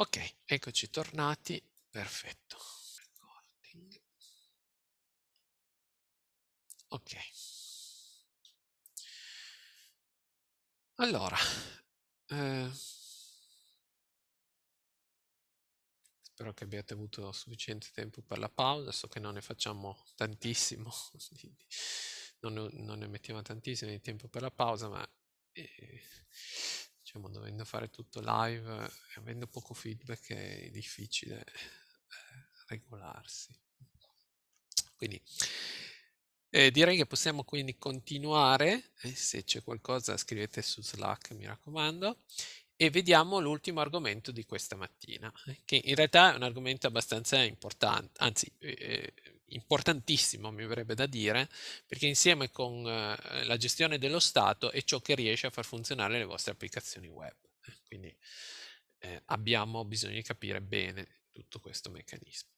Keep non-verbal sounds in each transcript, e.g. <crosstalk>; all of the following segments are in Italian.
Ok, eccoci tornati, perfetto. Ok. Allora, eh, spero che abbiate avuto sufficiente tempo per la pausa, so che non ne facciamo tantissimo, <laughs> non, non ne mettiamo tantissimo di tempo per la pausa, ma... Eh, diciamo, dovendo fare tutto live e avendo poco feedback è difficile eh, regolarsi. Quindi eh, direi che possiamo quindi continuare, eh, se c'è qualcosa scrivete su Slack mi raccomando, e vediamo l'ultimo argomento di questa mattina, eh, che in realtà è un argomento abbastanza importante, anzi eh, eh, importantissimo, mi verrebbe da dire, perché insieme con eh, la gestione dello stato è ciò che riesce a far funzionare le vostre applicazioni web. Quindi eh, abbiamo bisogno di capire bene tutto questo meccanismo.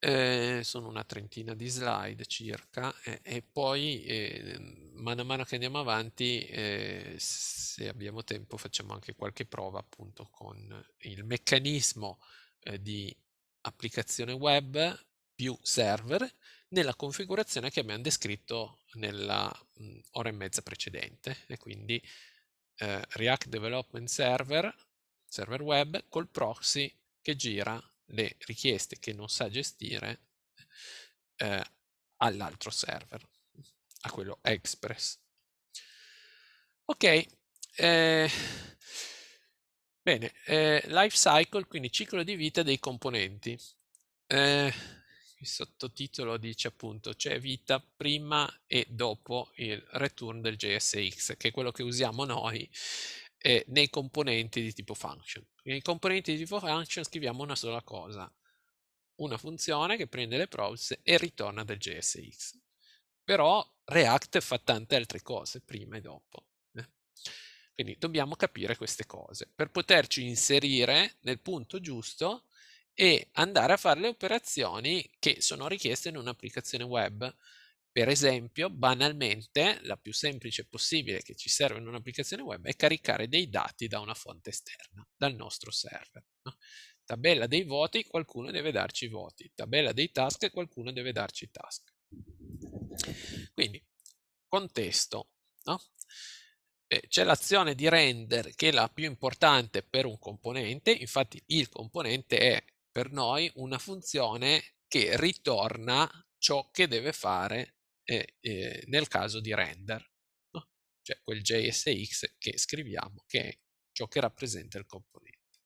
Eh, sono una trentina di slide circa eh, e poi ehm, mano a mano che andiamo avanti, eh, se abbiamo tempo, facciamo anche qualche prova appunto con il meccanismo eh, di applicazione web più server nella configurazione che abbiamo descritto nella mh, mhmm, ora e mezza precedente e quindi eh, React Development Server, server web, col proxy che gira le richieste che non sa gestire eh, all'altro server, a quello Express. Ok, eh, bene, eh, life cycle, quindi ciclo di vita dei componenti. Eh, il sottotitolo dice appunto c'è vita prima e dopo il return del JSX, che è quello che usiamo noi eh, nei componenti di tipo function. Nei componenti di tipo function scriviamo una sola cosa, una funzione che prende le props e ritorna del JSX. Però React fa tante altre cose prima e dopo. Eh. Quindi dobbiamo capire queste cose. Per poterci inserire nel punto giusto e andare a fare le operazioni che sono richieste in un'applicazione web. Per esempio, banalmente, la più semplice possibile che ci serve in un'applicazione web è caricare dei dati da una fonte esterna, dal nostro server. No? Tabella dei voti, qualcuno deve darci i voti. Tabella dei task, qualcuno deve darci i task. Quindi, contesto. No? c'è l'azione di render che è la più importante per un componente, infatti il componente è per noi una funzione che ritorna ciò che deve fare eh, eh, nel caso di render, no? cioè quel JSX che scriviamo, che è ciò che rappresenta il componente.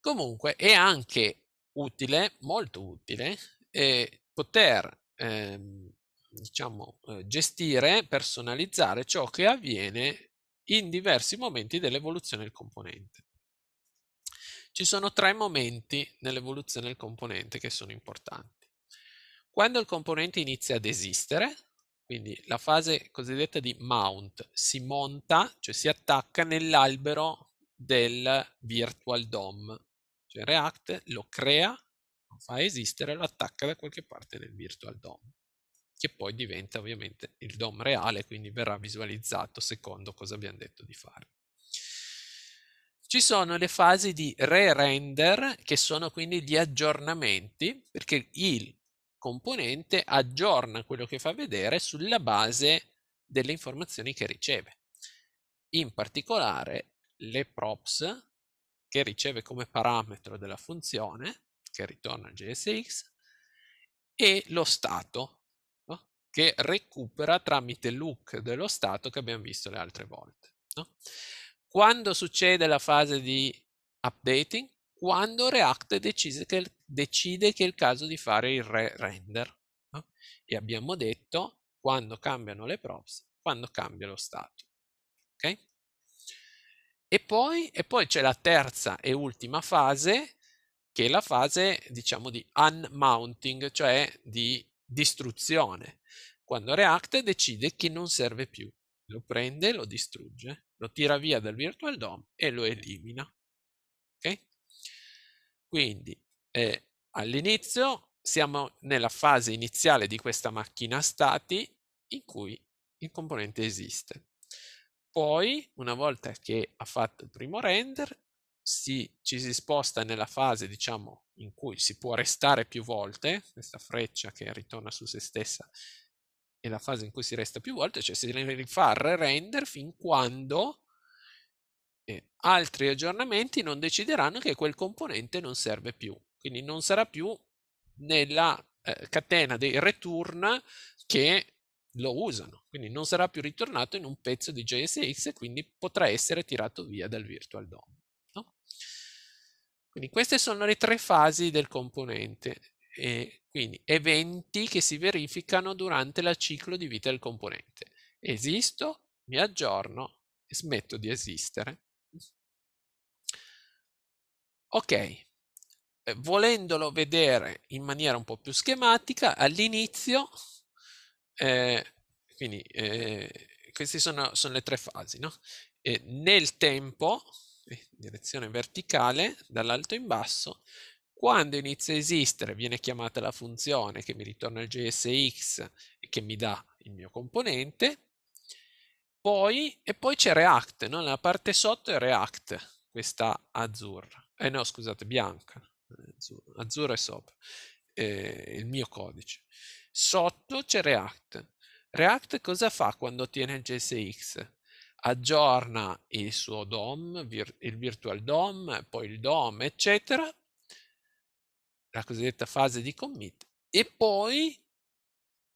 Comunque è anche utile, molto utile, eh, poter ehm, diciamo, eh, gestire, personalizzare ciò che avviene in diversi momenti dell'evoluzione del componente. Ci sono tre momenti nell'evoluzione del componente che sono importanti. Quando il componente inizia ad esistere, quindi la fase cosiddetta di mount, si monta, cioè si attacca nell'albero del virtual DOM. Cioè React lo crea, lo fa esistere, lo attacca da qualche parte nel virtual DOM che poi diventa ovviamente il DOM reale, quindi verrà visualizzato secondo cosa abbiamo detto di fare. Ci sono le fasi di re-render che sono quindi gli aggiornamenti perché il componente aggiorna quello che fa vedere sulla base delle informazioni che riceve. In particolare le props che riceve come parametro della funzione che ritorna al JSX e lo stato no? che recupera tramite look dello stato che abbiamo visto le altre volte. No? Quando succede la fase di updating? Quando React decide che, decide che è il caso di fare il re render. No? E abbiamo detto quando cambiano le props, quando cambia lo stato. Okay? E poi, poi c'è la terza e ultima fase, che è la fase, diciamo, di unmounting, cioè di distruzione, quando React decide che non serve più, lo prende e lo distrugge lo tira via dal virtual DOM e lo elimina. Okay? Quindi eh, all'inizio siamo nella fase iniziale di questa macchina stati in cui il componente esiste. Poi, una volta che ha fatto il primo render, si, ci si sposta nella fase, diciamo, in cui si può restare più volte, questa freccia che ritorna su se stessa è la fase in cui si resta più volte, cioè si rifà render fin quando eh, altri aggiornamenti non decideranno che quel componente non serve più. Quindi non sarà più nella eh, catena dei return che lo usano. Quindi non sarà più ritornato in un pezzo di JSX e quindi potrà essere tirato via dal virtual DOM. No? Quindi queste sono le tre fasi del componente. E quindi eventi che si verificano durante il ciclo di vita del componente. Esisto, mi aggiorno e smetto di esistere. Ok, eh, volendolo vedere in maniera un po' più schematica, all'inizio, eh, quindi eh, queste sono, sono, le tre fasi, no? nel tempo, eh, direzione verticale, dall'alto in basso, quando inizia a esistere viene chiamata la funzione che mi ritorna il JSX e che mi dà il mio componente, poi, e poi c'è React, no? nella parte sotto è React, questa azzurra, eh no scusate, bianca, azzurra, è sopra, eh, il mio codice. Sotto c'è React. React cosa fa quando ottiene il JSX? Aggiorna il suo DOM, vir il virtual DOM, poi il DOM, eccetera, la cosiddetta fase di commit, e poi,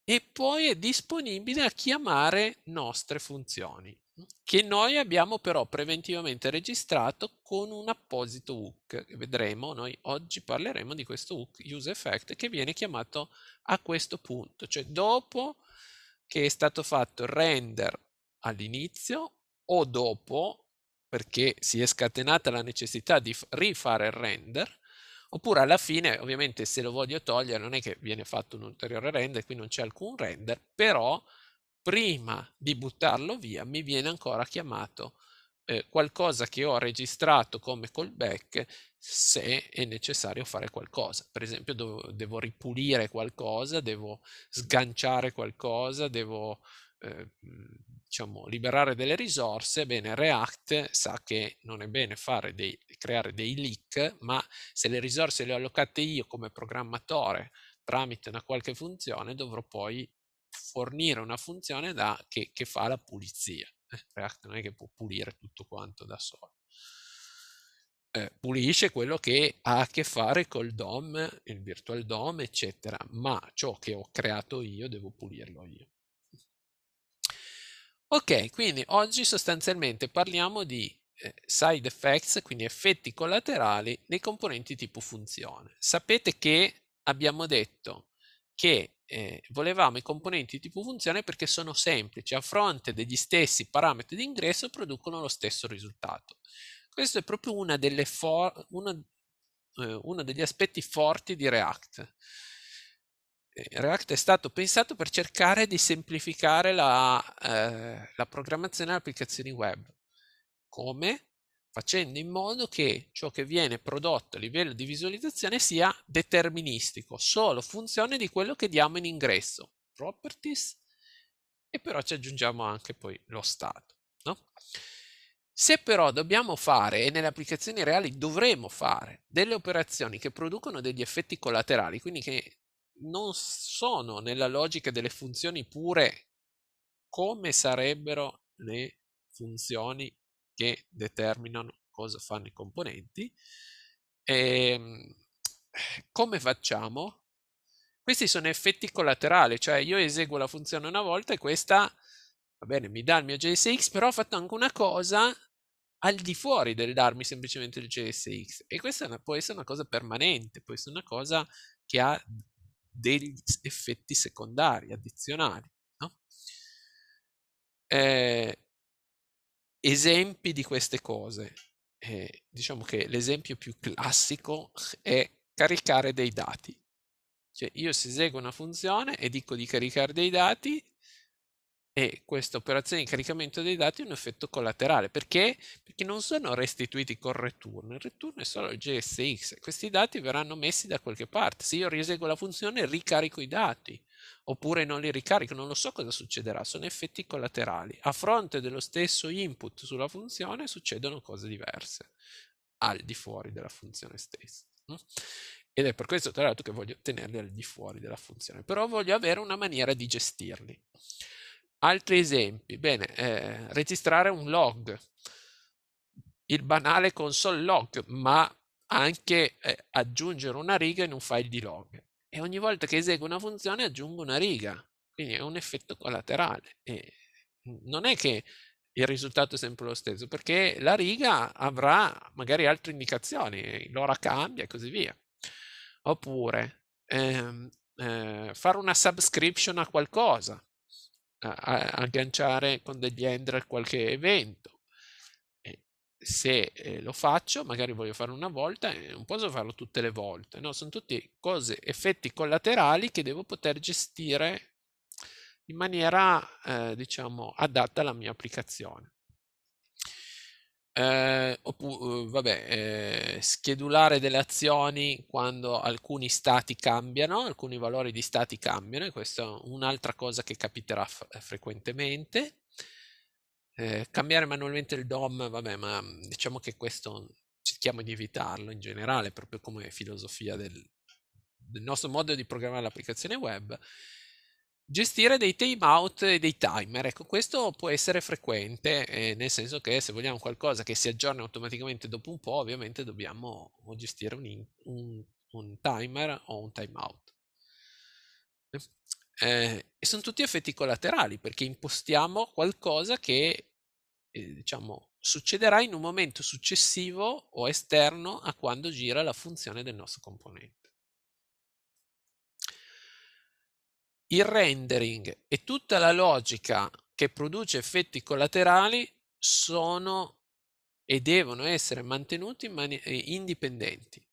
e poi è disponibile a chiamare nostre funzioni che noi abbiamo però preventivamente registrato con un apposito hook. Vedremo, noi oggi parleremo di questo hook use effect che viene chiamato a questo punto, cioè dopo che è stato fatto render all'inizio o dopo perché si è scatenata la necessità di rifare il render, Oppure alla fine, ovviamente, se lo voglio togliere, non è che viene fatto un ulteriore render, qui non c'è alcun render, però prima di buttarlo via mi viene ancora chiamato eh, qualcosa che ho registrato come callback se è necessario fare qualcosa. Per esempio, devo, devo ripulire qualcosa, devo sganciare qualcosa, devo eh, diciamo, liberare delle risorse, bene, React sa che non è bene dei, creare dei leak, ma se le risorse le ho allocate io come programmatore tramite una qualche funzione, dovrò poi fornire una funzione da, che, che, fa la pulizia. Eh, React non è che può pulire tutto quanto da solo. Eh, pulisce quello che ha a che fare col DOM, il virtual DOM, eccetera, ma ciò che ho creato io devo pulirlo io. Ok, quindi oggi sostanzialmente parliamo di eh, side effects, quindi effetti collaterali nei componenti tipo funzione. Sapete che abbiamo detto che eh, volevamo i componenti tipo funzione perché sono semplici, a fronte degli stessi parametri di ingresso producono lo stesso risultato. Questo è proprio una delle for- una, eh, uno degli aspetti forti di React eh, React è stato pensato per cercare di semplificare la, eh, la programmazione delle applicazioni web. Come? Facendo in modo che ciò che viene prodotto a livello di visualizzazione sia deterministico, solo funzione di quello che diamo in ingresso, properties, e però ci aggiungiamo anche poi lo stato. No? Se però dobbiamo fare, e nelle applicazioni reali dovremo fare, delle operazioni che producono degli effetti collaterali, quindi che non sono nella logica delle funzioni pure come sarebbero le funzioni che determinano cosa fanno i componenti. E ehm, come facciamo? Questi sono effetti collaterali, cioè io eseguo la funzione una volta e questa, va bene, mi dà il mio JSX, però ho fatto anche una cosa al di fuori del darmi semplicemente il JSX. E questa può essere una cosa permanente, può essere una cosa che ha degli effetti secondari, addizionali. No? Eh, esempi di queste cose. Eh, diciamo che l'esempio più classico è caricare dei dati. Cioè io se eseguo una funzione e dico di caricare dei dati, e questa operazione di caricamento dei dati ha un effetto collaterale perché? perché non sono restituiti col return, il return è solo il GSX, questi dati verranno messi da qualche parte. Se io rieseguo la funzione ricarico i dati oppure non li ricarico, non lo so cosa succederà, sono effetti collaterali. A fronte dello stesso input sulla funzione succedono cose diverse al di fuori della funzione stessa. Ed è per questo, tra l'altro, che voglio tenerli al di fuori della funzione, però voglio avere una maniera di gestirli. Altri esempi, bene, eh, registrare un log, il banale console log, ma anche eh, aggiungere una riga in un file di log. E ogni volta che eseguo una funzione aggiungo una riga, quindi è un effetto collaterale. E non è che il risultato è sempre lo stesso, perché la riga avrà magari altre indicazioni, l'ora cambia e così via. Oppure ehm, eh, fare una subscription a qualcosa, agganciare con degli handler qualche evento. E se eh, lo faccio, magari voglio farlo una volta e eh, non posso farlo tutte le volte. No? Sono tutte cose, effetti collaterali che devo poter gestire in maniera, eh, diciamo, adatta alla mia applicazione. Eh, oppure, uhm, vabbè, eh, schedulare delle azioni quando alcuni stati cambiano, alcuni valori di stati cambiano, e questa è un'altra cosa che capiterà eh, frequentemente. Eh, cambiare manualmente il DOM, vabbè, ma mhmm, diciamo che questo cerchiamo di evitarlo in generale, proprio come filosofia del, del nostro modo di programmare l'applicazione web. Gestire dei timeout e dei timer, ecco questo può essere frequente, eh, nel senso che se vogliamo qualcosa che si aggiorna automaticamente dopo un po', ovviamente dobbiamo gestire un, in, un, un timer o un timeout. Eh, e sono tutti effetti collaterali perché impostiamo qualcosa che eh, diciamo, succederà in un momento successivo o esterno a quando gira la funzione del nostro componente. il rendering e tutta la logica che produce effetti collaterali sono e devono essere mantenuti eh, indipendenti.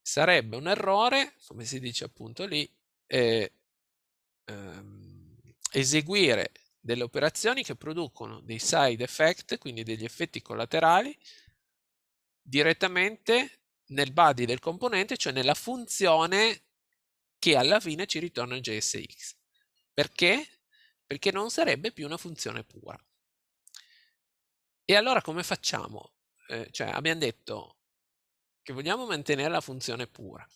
Sarebbe un errore, come si dice appunto lì, eh, ehm, eseguire delle operazioni che producono dei side effect, quindi degli effetti collaterali, direttamente nel body del componente, cioè nella funzione che alla fine ci ritorna il JSX. Perché? Perché non sarebbe più una funzione pura. E allora come facciamo? Eh, cioè abbiamo detto che vogliamo mantenere la funzione pura,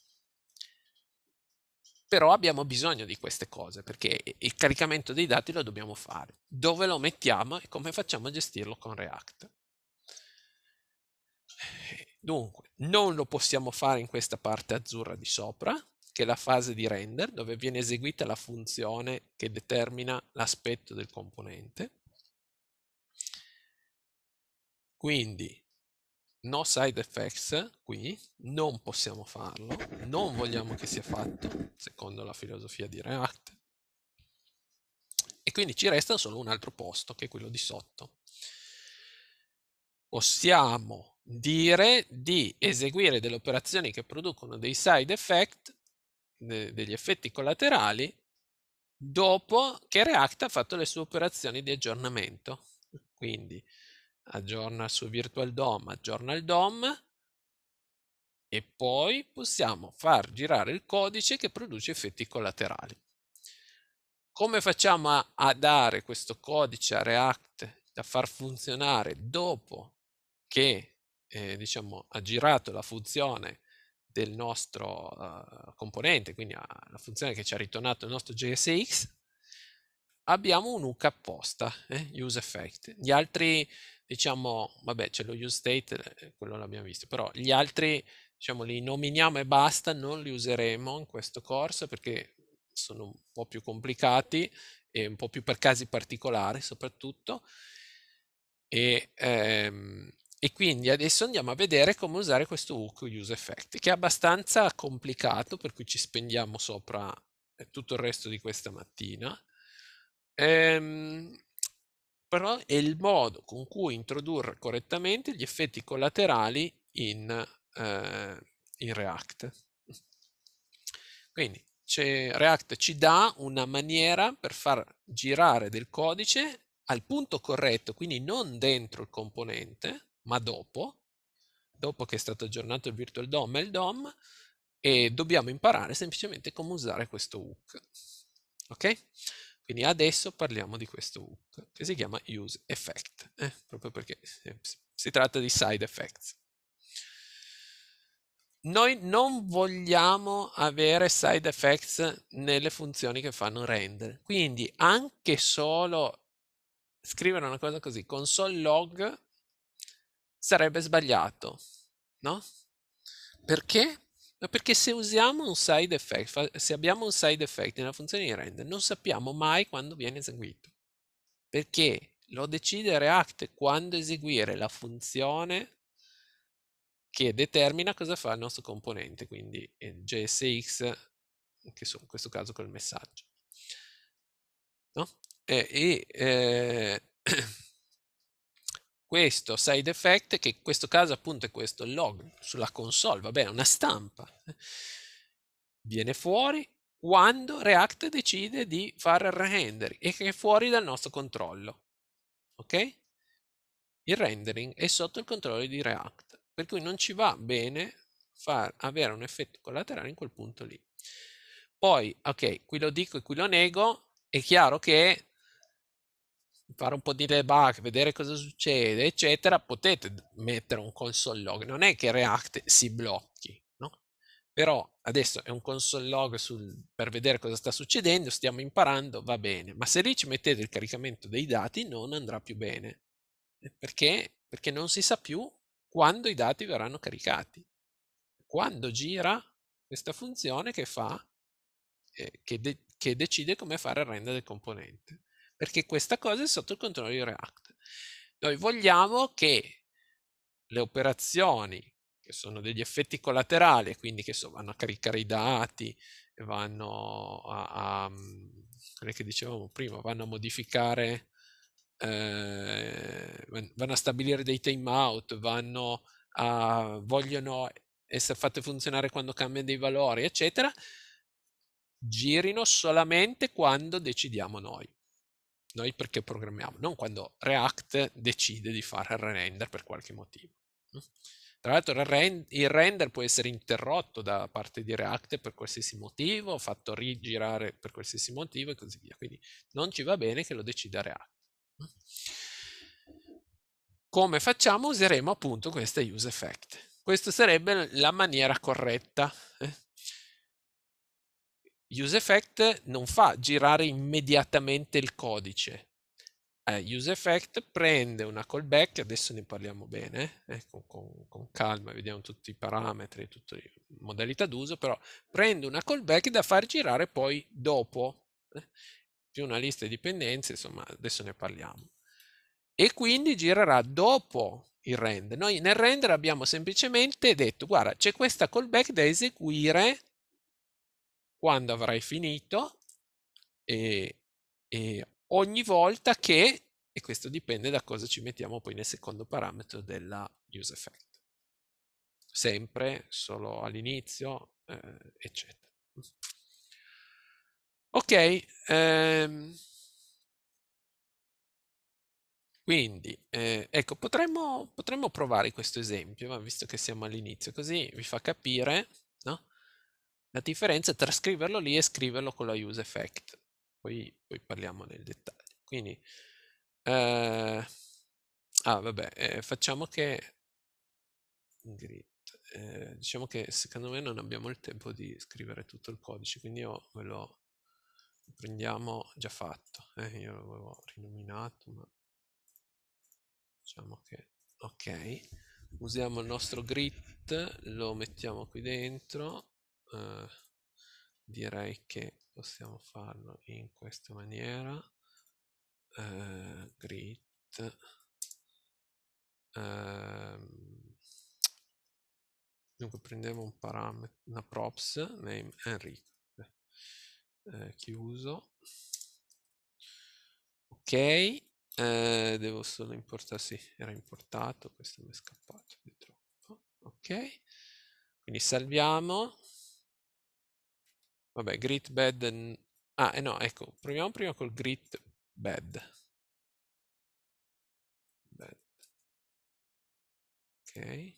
però abbiamo bisogno di queste cose perché il caricamento dei dati lo dobbiamo fare. Dove lo mettiamo e come facciamo a gestirlo con React? Eh, dunque, non lo possiamo fare in questa parte azzurra di sopra, che è la fase di render, dove viene eseguita la funzione che determina l'aspetto del componente. Quindi no side effects qui, non possiamo farlo, non vogliamo che sia fatto, secondo la filosofia di React. E quindi ci resta solo un altro posto, che è quello di sotto. Possiamo dire di eseguire delle operazioni che producono dei side effect de- degli effetti collaterali dopo che React ha fatto le sue operazioni di aggiornamento. Quindi aggiorna su virtual DOM, aggiorna il DOM e poi possiamo far girare il codice che produce effetti collaterali. Come facciamo a, a dare questo codice a React da far funzionare dopo che eh, diciamo, ha girato la funzione del nostro uh, componente, quindi alla funzione che ci ha ritornato il nostro JSX, abbiamo un hook apposta, eh, use effect. Gli altri, diciamo, vabbè, c'è lo use state, eh, quello l'abbiamo visto, però gli altri, diciamo, li nominiamo e basta, non li useremo in questo corso perché sono un po' più complicati e un po' più per casi particolari soprattutto. E, ehm, e quindi adesso andiamo a vedere come usare questo hook use effect, che è abbastanza complicato, per cui ci spendiamo sopra eh, tutto il resto di questa mattina. Ehm, però è il modo con cui introdurre correttamente gli effetti collaterali in, eh, in React. Quindi React ci dà una maniera per far girare del codice al punto corretto, quindi non dentro il componente, ma dopo, dopo che è stato aggiornato il virtual DOM e il DOM, e dobbiamo imparare semplicemente come usare questo hook. Ok? Quindi adesso parliamo di questo hook che si chiama use effect, eh? proprio perché si tratta di side effects. Noi non vogliamo avere side effects nelle funzioni che fanno render, quindi anche solo scrivere una cosa così, console.log sarebbe sbagliato, no? Perché? Perché se usiamo un side effect, se abbiamo un side effect nella funzione di render, non sappiamo mai quando viene eseguito. Perché lo decide React quando eseguire la funzione che determina cosa fa il nostro componente, quindi JSX, che in questo caso col messaggio. No? E, e eh, <clears throat> questo side effect, che in questo caso appunto è questo log sulla console, va bene, una stampa, eh, viene fuori quando React decide di fare il rendering e che è fuori dal nostro controllo. Ok? Il rendering è sotto il controllo di React, per cui non ci va bene far avere un effetto collaterale in quel punto lì. Poi, ok, qui lo dico e qui lo nego, è chiaro che fare un po' di debug, vedere cosa succede, eccetera, potete mettere un console log. Non è che React si blocchi, no? Però adesso è un console log sul, per vedere cosa sta succedendo, stiamo imparando, va bene. Ma se lì ci mettete il caricamento dei dati non andrà più bene. Eh, perché? Perché non si sa più quando i dati verranno caricati. Quando gira questa funzione che fa, eh, che, de che decide come fare il render del componente perché questa cosa è sotto il controllo di React. Noi vogliamo che le operazioni che sono degli effetti collaterali, quindi che so, vanno a caricare i dati, vanno a, a quelle mm, che dicevamo prima, vanno a modificare, eh, vanno a stabilire dei timeout, vanno a, vogliono essere fatte funzionare quando cambiano dei valori, eccetera, girino solamente quando decidiamo noi. Noi perché programmiamo? Non quando React decide di fare il render per qualche motivo. Mm. Tra l'altro il render può essere interrotto da parte di React per qualsiasi motivo, fatto rigirare per qualsiasi motivo e così via. Quindi non ci va bene che lo decida React. Mm. Come facciamo? Useremo appunto questa use effect. Questa sarebbe la maniera corretta eh, UseEffect non fa girare immediatamente il codice. Eh, UseEffect prende una callback, adesso ne parliamo bene, eh, con, con, con, calma, vediamo tutti i parametri, tutte le modalità d'uso, però prende una callback da far girare poi dopo, eh, più una lista di dipendenze, insomma adesso ne parliamo. E quindi girerà dopo il render. Noi nel render abbiamo semplicemente detto, guarda, c'è questa callback da eseguire quando avrai finito e, e ogni volta che, e questo dipende da cosa ci mettiamo poi nel secondo parametro della use effect, sempre, solo all'inizio, eh, eccetera. Ok, ehm, quindi eh, ecco, potremmo, potremmo provare questo esempio, ma visto che siamo all'inizio, così vi fa capire la differenza è tra scriverlo lì e scriverlo con la use effect. Poi, poi parliamo nel dettaglio. Quindi, eh, ah, vabbè, eh, facciamo che grid. Eh, diciamo che secondo me non abbiamo il tempo di scrivere tutto il codice, quindi io ve lo prendiamo già fatto. Eh, io l'avevo rinominato, ma diciamo che ok. Usiamo il nostro grid, lo mettiamo qui dentro eh, direi che possiamo farlo in questa maniera eh, grid ehm, dunque prendevo un parametro una props name Enrico eh, chiuso ok eh, devo solo importare sì era importato questo mi è scappato di troppo ok quindi salviamo Vabbè, grit bed... Ah, eh no, ecco, proviamo prima col grit bed. bed. Ok.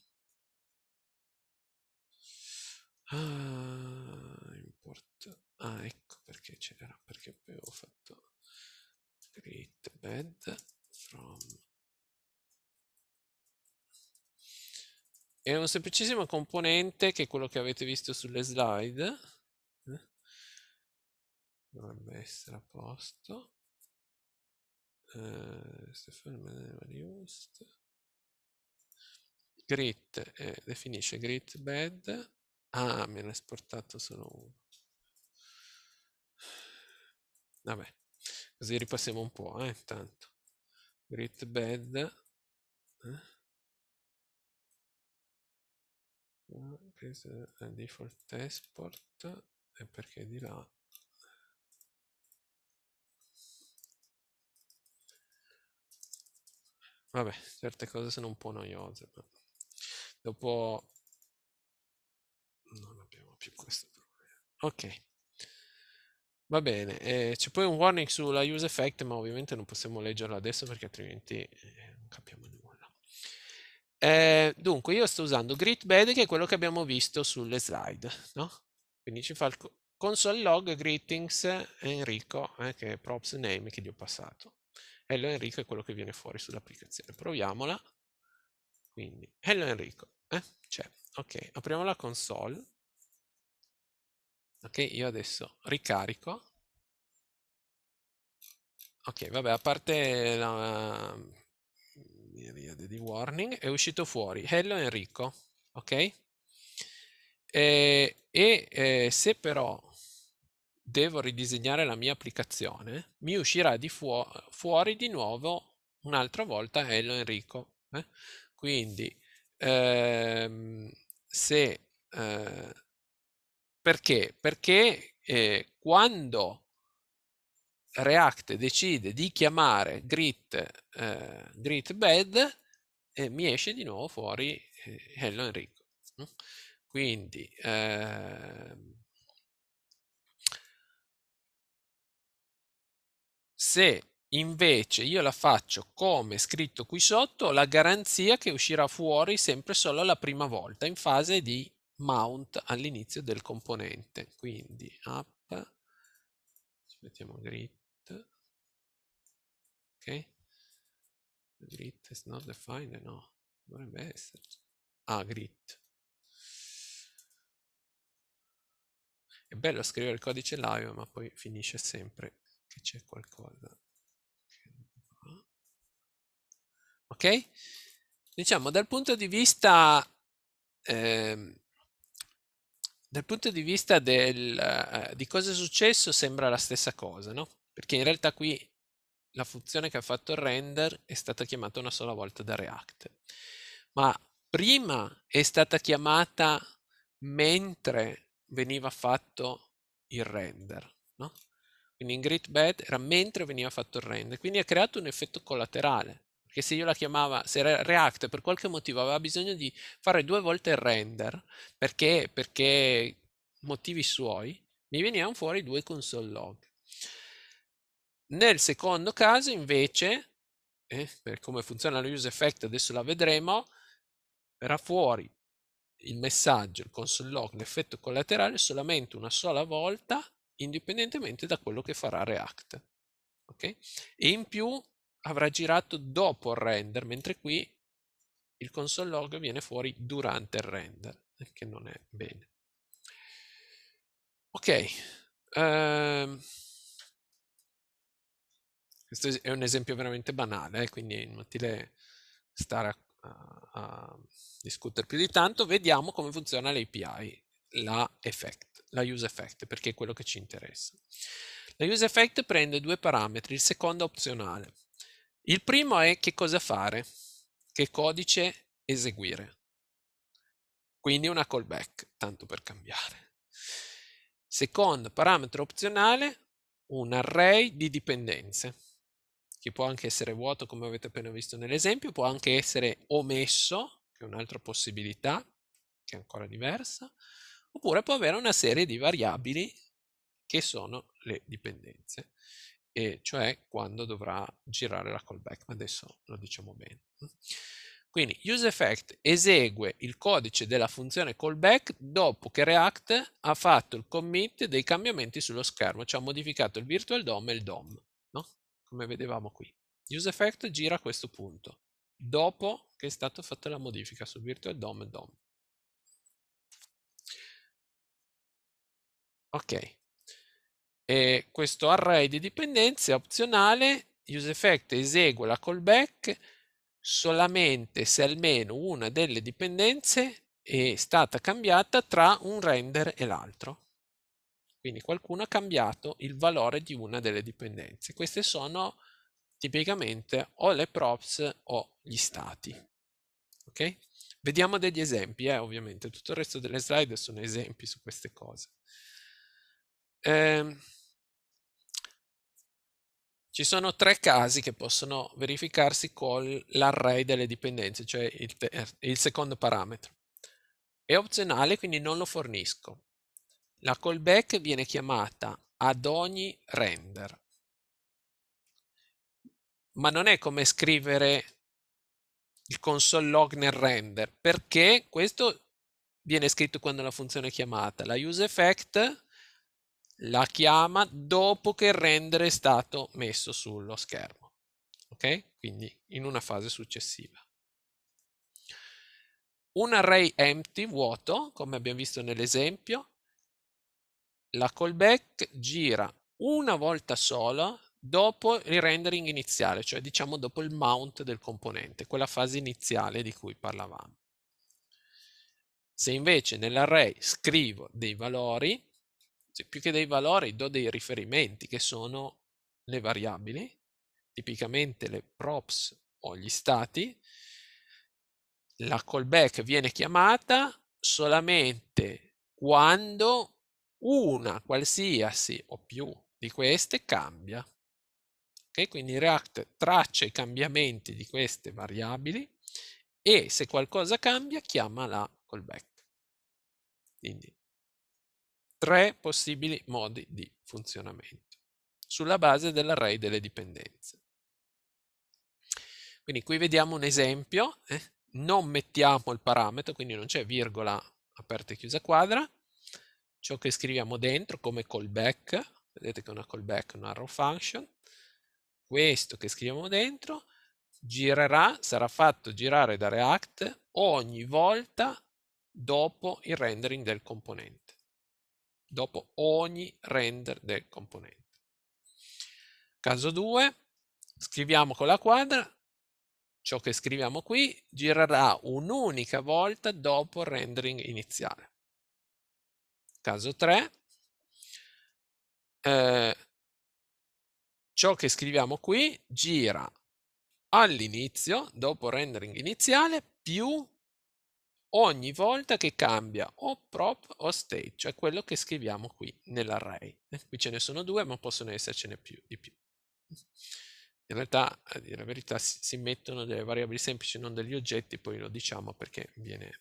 Ah, import... Ah, ecco perché c'era, perché avevo fatto grit bed from... È un semplicissimo componente che è quello che avete visto sulle slide dovrebbe essere a posto eh, Stefano Manevariust grid eh, definisce grid bed ah me ne ha esportato solo uno vabbè così ripassiamo un po' eh intanto grid bed eh? Ah, default export e perché di là Vabbè, certe cose sono un po' noiose, ma dopo non abbiamo più questo problema. Ok. Va bene, eh, c'è poi un warning sulla use effect, ma ovviamente non possiamo leggerlo adesso perché altrimenti eh, non capiamo nulla. Eh, dunque, io sto usando gridbed che è quello che abbiamo visto sulle slide, no? Quindi ci fa il console log greetings Enrico, eh, che è props name che gli ho passato. Hello Enrico è quello che viene fuori sull'applicazione. Proviamola. Quindi, Hello Enrico. Eh? C'è. Ok, apriamo la console. Ok, io adesso ricarico. Ok, vabbè, a parte la miriade mm, di warning, è uscito fuori Hello Enrico. Ok? Eh, e, e eh, se però devo ridisegnare la mia applicazione, mi uscirà di fu fuori di nuovo un'altra volta Hello Enrico. Eh? Quindi ehm, se eh, perché? Perché eh, quando React decide di chiamare grid, eh, grid bed, eh, mi esce di nuovo fuori eh, Hello Enrico. Eh. Quindi ehm, se invece io la faccio come scritto qui sotto, la garanzia che uscirà fuori sempre solo la prima volta in fase di mount all'inizio del componente. Quindi app, mettiamo grid, ok, grid is not defined, no, dovrebbe essere ah grid. È bello scrivere il codice live ma poi finisce sempre che c'è qualcosa ok diciamo dal punto di vista eh, dal punto di vista del, uh, di cosa è successo sembra la stessa cosa no perché in realtà qui la funzione che ha fatto il render è stata chiamata una sola volta da React ma prima è stata chiamata mentre veniva fatto il render no? Quindi in great bad era mentre veniva fatto il render, quindi ha creato un effetto collaterale. Perché se io la chiamavo, se React per qualche motivo aveva bisogno di fare due volte il render, perché, perché motivi suoi, mi venivano fuori due console log. Nel secondo caso invece, eh, per come funziona lo use effect adesso la vedremo, era fuori il messaggio, il console log, l'effetto collaterale solamente una sola volta indipendentemente da quello che farà React. Okay? E in più avrà girato dopo il render, mentre qui il console log viene fuori durante il render, che non è bene. Ok, uh, questo è un esempio veramente banale, eh, quindi è inutile stare a, a, a discutere più di tanto. Vediamo come funziona l'API, la effect la use effect perché è quello che ci interessa. La use effect prende due parametri, il secondo è opzionale. Il primo è che cosa fare, che codice eseguire. Quindi una callback, tanto per cambiare. Secondo parametro opzionale, un array di dipendenze, che può anche essere vuoto come avete appena visto nell'esempio, può anche essere omesso, che è un'altra possibilità, che è ancora diversa, oppure può avere una serie di variabili che sono le dipendenze, e cioè quando dovrà girare la callback, ma adesso lo diciamo bene. Mm. Quindi useEffect esegue il codice della funzione callback dopo che React ha fatto il commit dei cambiamenti sullo schermo, cioè ha modificato il virtual DOM e il DOM, no? come vedevamo qui. useEffect gira a questo punto, dopo che è stata fatta la modifica sul virtual DOM e DOM. Ok. E questo array di dipendenze è opzionale, useEffect esegue la callback solamente se almeno una delle dipendenze è stata cambiata tra un render e l'altro. Quindi qualcuno ha cambiato il valore di una delle dipendenze. Queste sono tipicamente o le props o gli stati. Okay? Vediamo degli esempi, eh? ovviamente tutto il resto delle slide sono esempi su queste cose. Eh, ci sono tre casi che possono verificarsi con l'array delle dipendenze, cioè il, eh, il secondo parametro. È opzionale, quindi non lo fornisco. La callback viene chiamata ad ogni render. Ma non è come scrivere il console log nel render, perché questo viene scritto quando la funzione è chiamata. La useEffect la chiama dopo che il render è stato messo sullo schermo. Ok? Quindi in una fase successiva. Un array empty vuoto, come abbiamo visto nell'esempio, la callback gira una volta sola dopo il rendering iniziale, cioè diciamo dopo il mount del componente, quella fase iniziale di cui parlavamo. Se invece nell'array scrivo dei valori, cioè, più che dei valori do dei riferimenti che sono le variabili, tipicamente le props o gli stati, la callback viene chiamata solamente quando una qualsiasi o più di queste cambia. Okay? Quindi React traccia i cambiamenti di queste variabili e se qualcosa cambia chiama la callback. Quindi tre possibili modi di funzionamento sulla base dell'array delle dipendenze. Quindi qui vediamo un esempio, eh? non mettiamo il parametro, quindi non c'è virgola aperta e chiusa quadra, ciò che scriviamo dentro come callback, vedete che è una callback, una arrow function, questo che scriviamo dentro girerà, sarà fatto girare da React ogni volta dopo il rendering del componente dopo ogni render del componente. Caso 2, scriviamo con la quadra, ciò che scriviamo qui girerà un'unica volta dopo il rendering iniziale. Caso 3, eh, ciò che scriviamo qui gira all'inizio, dopo rendering iniziale, più ogni volta che cambia o prop o state, cioè quello che scriviamo qui nell'array. Eh, qui ce ne sono due, ma possono essercene più, di più. In realtà, a dire la verità, si mettono delle variabili semplici, non degli oggetti, poi lo diciamo perché viene...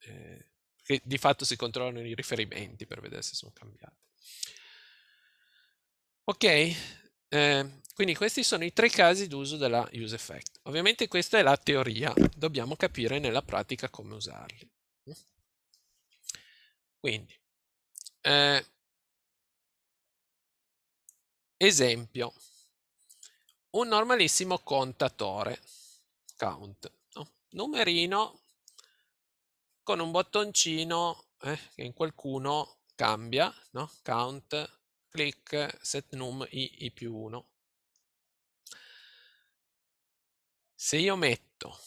Eh, perché di fatto si controllano i riferimenti per vedere se sono cambiati. Ok, eh, quindi questi sono i tre casi d'uso della use effect. Ovviamente questa è la teoria, dobbiamo capire nella pratica come usarli. Quindi, eh, esempio, un normalissimo contatore, count, no? numerino con un bottoncino eh, che in qualcuno cambia, no? count, click, setNum i, i più 1. se io metto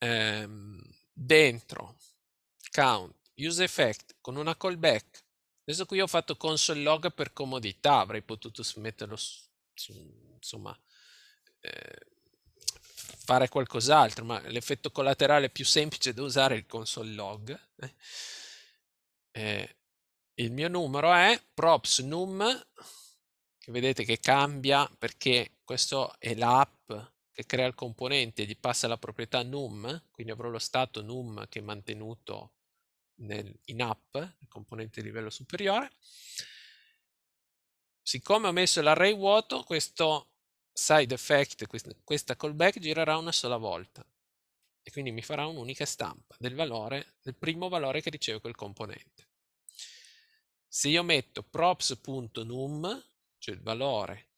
ehm, dentro count use effect con una callback adesso qui ho fatto console log per comodità avrei potuto metterlo su, insomma eh, fare qualcos'altro ma l'effetto collaterale più semplice da usare è il console log eh. eh il mio numero è props num che vedete che cambia perché questo è l'app che crea il componente, e gli passa la proprietà num, quindi avrò lo stato num che è mantenuto nel, in app, il componente di livello superiore. Siccome ho messo l'array vuoto, questo side effect, questa callback girerà una sola volta e quindi mi farà un'unica stampa del valore, del primo valore che riceve quel componente. Se io metto props.num, cioè il valore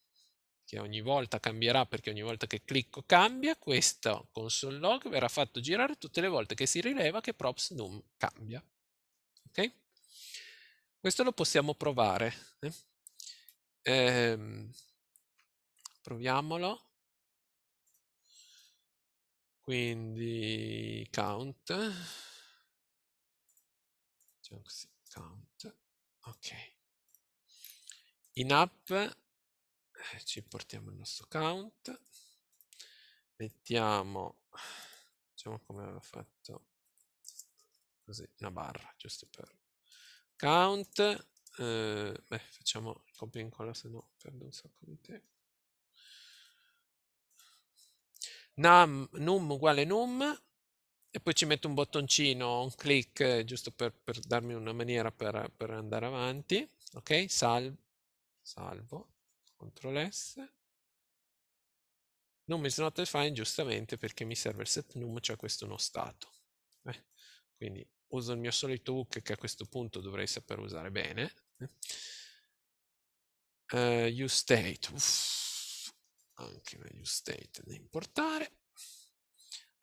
che ogni volta cambierà perché ogni volta che clicco cambia, questo console log verrà fatto girare tutte le volte che si rileva che props num cambia. Okay? Questo lo possiamo provare. Eh? Ehm, proviamolo. Quindi count. count. Ok. In app eh, ci importiamo il nostro count, mettiamo, diciamo come avevo fatto, così, una barra, giusto per count, eh, beh, facciamo copia e incolla, se no perdo un sacco di tempo. Num, num uguale num, e poi ci metto un bottoncino, un click, giusto per, per darmi una maniera per, per andare avanti. Ok, Sal, salvo. Ctrl S. Nome is not defined giustamente perché mi serve il set num, cioè questo uno stato. Eh? Quindi uso il mio solito hook che a questo punto dovrei saper usare bene. Uh, eh. eh, useState, Uff, anche una useState da importare.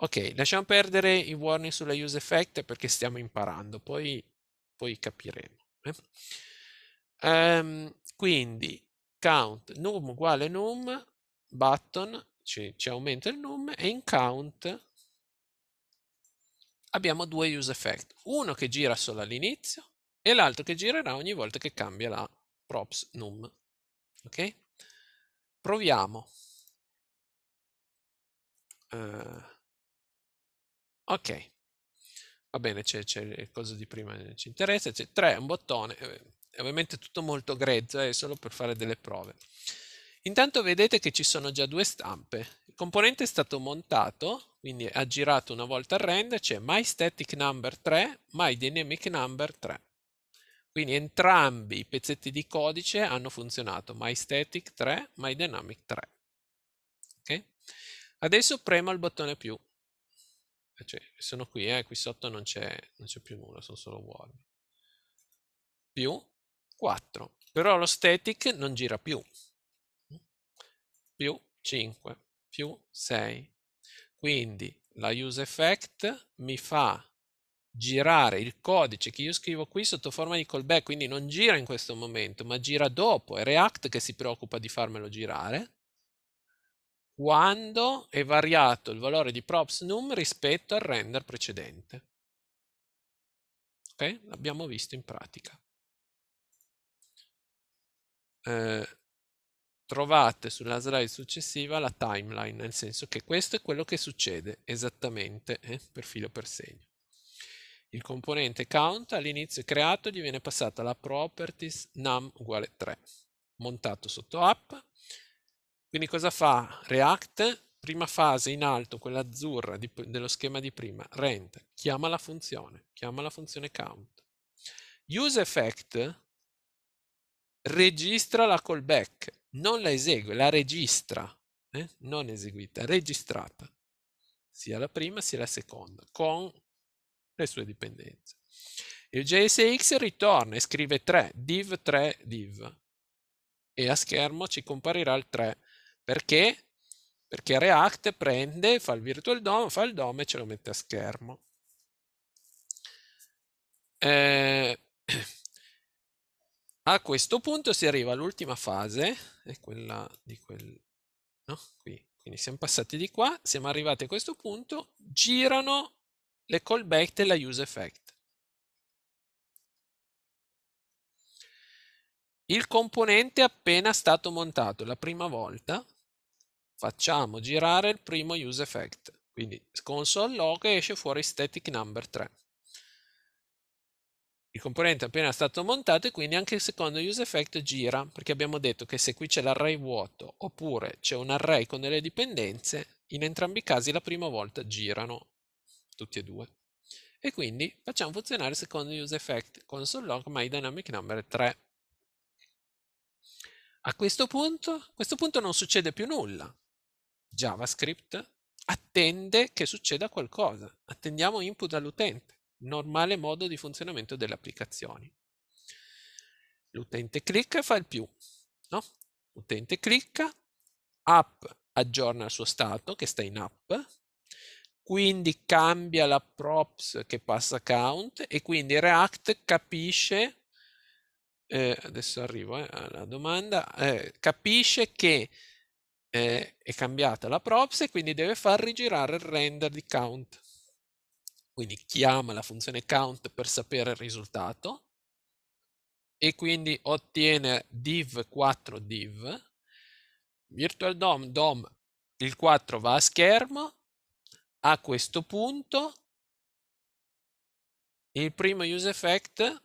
Ok, lasciamo perdere i warning sulla useEffect perché stiamo imparando, poi, poi capiremo. Eh? Um, quindi count num uguale num button ci, ci aumenta il num e in count abbiamo due use effect uno che gira solo all'inizio e l'altro che girerà ogni volta che cambia la props num ok proviamo uh, ok va bene c'è, il coso di prima eh, ci interessa c'è 3 un bottone eh, ovviamente tutto molto grezzo, eh, è solo per fare delle prove. Intanto vedete che ci sono già due stampe. Il componente è stato montato, quindi ha girato una volta il render, c'è My Static Number 3, My Dynamic Number 3. Quindi entrambi i pezzetti di codice hanno funzionato, My Static 3, My Dynamic 3. Okay? Adesso premo il bottone più. Eh, cioè, sono qui, eh, qui sotto non c'è più nulla, sono solo uomini. Più, 4. Però lo static non gira più. Più 5, più 6. Quindi la use effect mi fa girare il codice che io scrivo qui sotto forma di callback, quindi non gira in questo momento, ma gira dopo. È React che si preoccupa di farmelo girare quando è variato il valore di props num rispetto al render precedente. Ok? L'abbiamo visto in pratica. Eh, trovate sulla slide successiva la timeline, nel senso che questo è quello che succede esattamente eh, per filo per segno. Il componente count all'inizio è creato gli viene passata la properties num uguale 3, montato sotto app. Quindi cosa fa React? Prima fase in alto, quella azzurra di, dello schema di prima, rent, chiama la funzione, chiama la funzione count. UseEffect registra la callback, non la esegue, la registra, eh? non eseguita, registrata, sia la prima sia la seconda, con le sue dipendenze. Il JSX ritorna e scrive 3, div 3 div, e a schermo ci comparirà il 3, perché? Perché React prende, fa il virtual DOM, fa il DOM e ce lo mette a schermo. Eh... <clears throat> A questo punto si arriva all'ultima fase, è quella di quel... no? Qui. Quindi siamo passati di qua, siamo arrivati a questo punto, girano le callback della use effect. Il componente è appena stato montato la prima volta, facciamo girare il primo use effect. Quindi console log e esce fuori static number 3 il componente è appena stato montato e quindi anche il secondo use effect gira perché abbiamo detto che se qui c'è l'array vuoto oppure c'è un array con delle dipendenze in entrambi i casi la prima volta girano tutti e due e quindi facciamo funzionare il secondo use effect console log my dynamic number 3 a questo punto, a questo punto non succede più nulla javascript attende che succeda qualcosa attendiamo input dall'utente normale modo di funzionamento delle applicazioni. L'utente clicca e fa il più. No? L'utente clicca, app aggiorna il suo stato che sta in app, quindi cambia la props che passa a count e quindi React capisce, eh, adesso arrivo eh, alla domanda, eh, capisce che eh, è cambiata la props e quindi deve far rigirare il render di count quindi chiama la funzione count per sapere il risultato e quindi ottiene div 4 div virtual DOM, DOM il 4 va a schermo a questo punto il primo use effect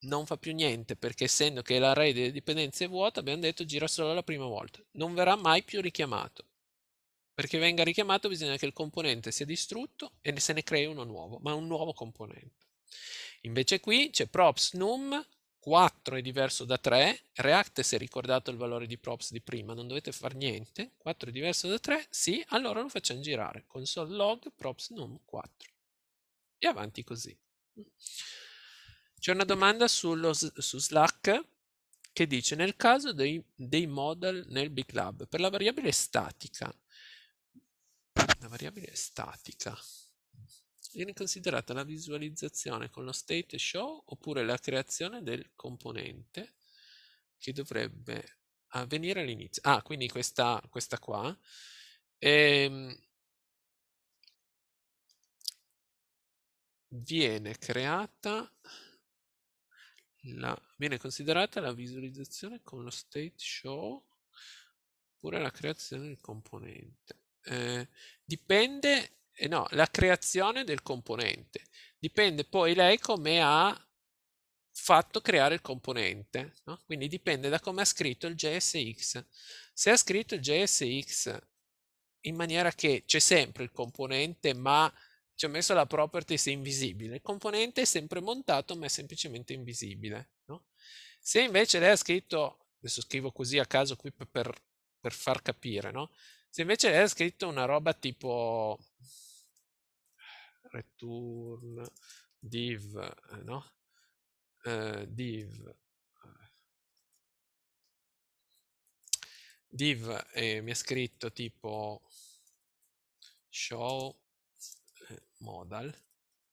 non fa più niente perché essendo che l'array delle dipendenze è vuota abbiamo detto gira solo la prima volta non verrà mai più richiamato perché venga richiamato bisogna che il componente sia distrutto e se ne crei uno nuovo, ma un nuovo componente. Invece qui c'è props num 4 è diverso da 3, React si è ricordato il valore di props di prima, non dovete fare niente, 4 è diverso da 3, sì, allora lo facciamo girare, console log props num 4 e avanti così. C'è una domanda sullo, su Slack che dice nel caso dei, dei model nel Big Lab per la variabile statica una variabile statica viene considerata la visualizzazione con lo state show oppure la creazione del componente che dovrebbe avvenire all'inizio. Ah, quindi questa, questa qua. Ehm, viene creata la, viene considerata la visualizzazione con lo state show oppure la creazione del componente eh, dipende, eh, no, la creazione del componente. Dipende poi lei come ha fatto creare il componente, no? quindi dipende da come ha scritto il JSX. Se ha scritto il JSX in maniera che c'è sempre il componente ma ci ha messo la properties invisibile, il componente è sempre montato ma è semplicemente invisibile. No? Se invece lei ha scritto, adesso scrivo così a caso qui per, per far capire, no? Se invece è scritto una roba tipo return div, eh, no? Uh, div eh. div eh, mi ha scritto tipo show modal,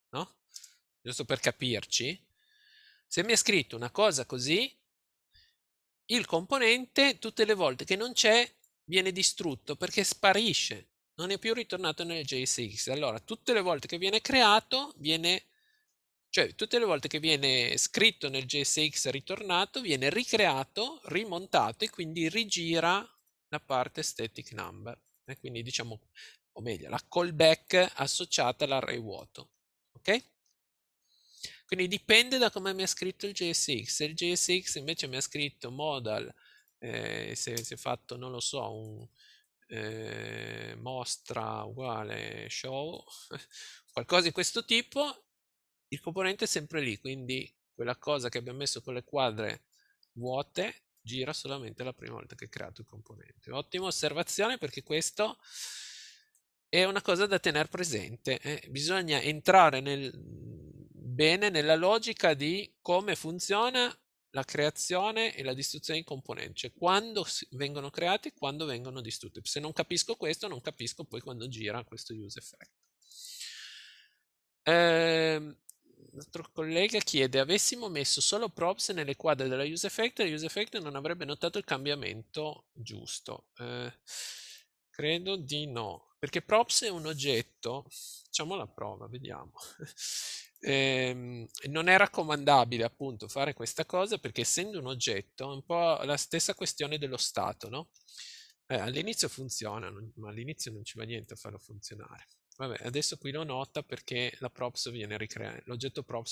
no? Giusto per capirci. Se mi ha scritto una cosa così, il componente tutte le volte che non c'è viene distrutto perché sparisce, non è più ritornato nel JSX. Allora, tutte le volte che viene creato, viene, cioè tutte le volte che viene scritto nel JSX ritornato, viene ricreato, rimontato e quindi rigira la parte static number. E quindi diciamo, o meglio, la callback associata all'array vuoto. Ok? Quindi dipende da come mi ha scritto il JSX. Se il JSX invece mi ha scritto modal eh, se, se fatto, non lo so, un eh, mostra uguale show, <laughs> qualcosa di questo tipo, il componente è sempre lì, quindi quella cosa che abbiamo messo con le quadre vuote gira solamente la prima volta che è creato il componente. Ottima osservazione perché questo è una cosa da tenere presente. Eh? Bisogna entrare nel, bene nella logica di come funziona la creazione e la distruzione di componenti, cioè quando vengono create e quando vengono distrutte. Se non capisco questo, non capisco poi quando gira questo use effect. Ehm, altro collega chiede, avessimo messo solo props nelle quadre della use effect, la use effect non avrebbe notato il cambiamento giusto. Eh, credo di no, perché props è un oggetto, facciamo la prova, vediamo eh, non è raccomandabile appunto fare questa cosa perché essendo un oggetto è un po' la stessa questione dello stato, no? Eh, all'inizio funziona, non, ma all'inizio non ci va niente a farlo funzionare. Vabbè, adesso qui lo nota perché l'oggetto props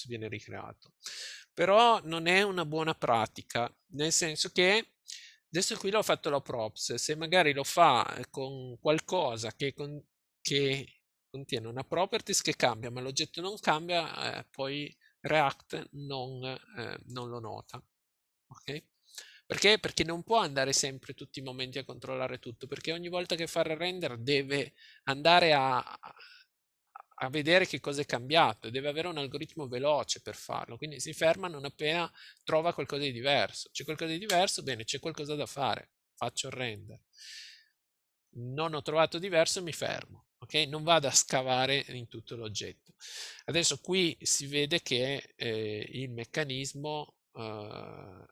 viene ricreato. Però non è una buona pratica, nel senso che adesso qui l'ho fatto la props, se magari lo fa con qualcosa che, con, che contiene una properties che cambia, ma l'oggetto non cambia, eh, poi React non, eh, non lo nota. Okay? Perché? Perché non può andare sempre tutti i momenti a controllare tutto, perché ogni volta che fa il render deve andare a, a vedere che cosa è cambiato, deve avere un algoritmo veloce per farlo, quindi si ferma non appena trova qualcosa di diverso. C'è qualcosa di diverso? Bene, c'è qualcosa da fare, faccio il render. Non ho trovato diverso, mi fermo. Okay? Non vado a scavare in tutto l'oggetto. Adesso qui si vede che eh, il meccanismo eh,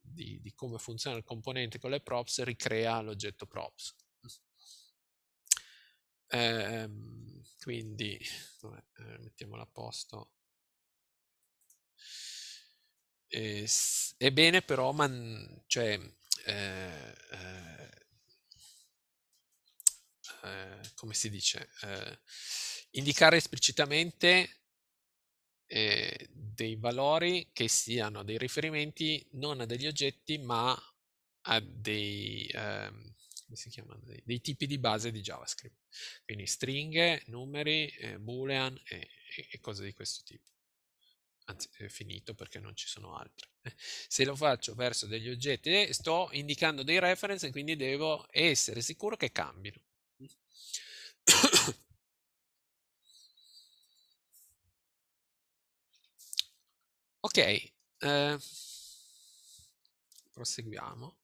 di, di, come funziona il componente con le props ricrea l'oggetto props. Ehm, quindi, vabbè, eh, mettiamolo a posto. Ebbene, eh, però, man, cioè, eh, eh eh, come si dice, eh, indicare esplicitamente eh, dei valori che siano dei riferimenti non a degli oggetti ma a dei, ehm, chiama, dei, dei tipi di base di JavaScript, quindi stringhe, numeri, eh, boolean e, e cose di questo tipo anzi è finito perché non ci sono altri. Eh, se lo faccio verso degli oggetti sto indicando dei reference e quindi devo essere sicuro che cambino. <coughs> ok, eh, proseguiamo.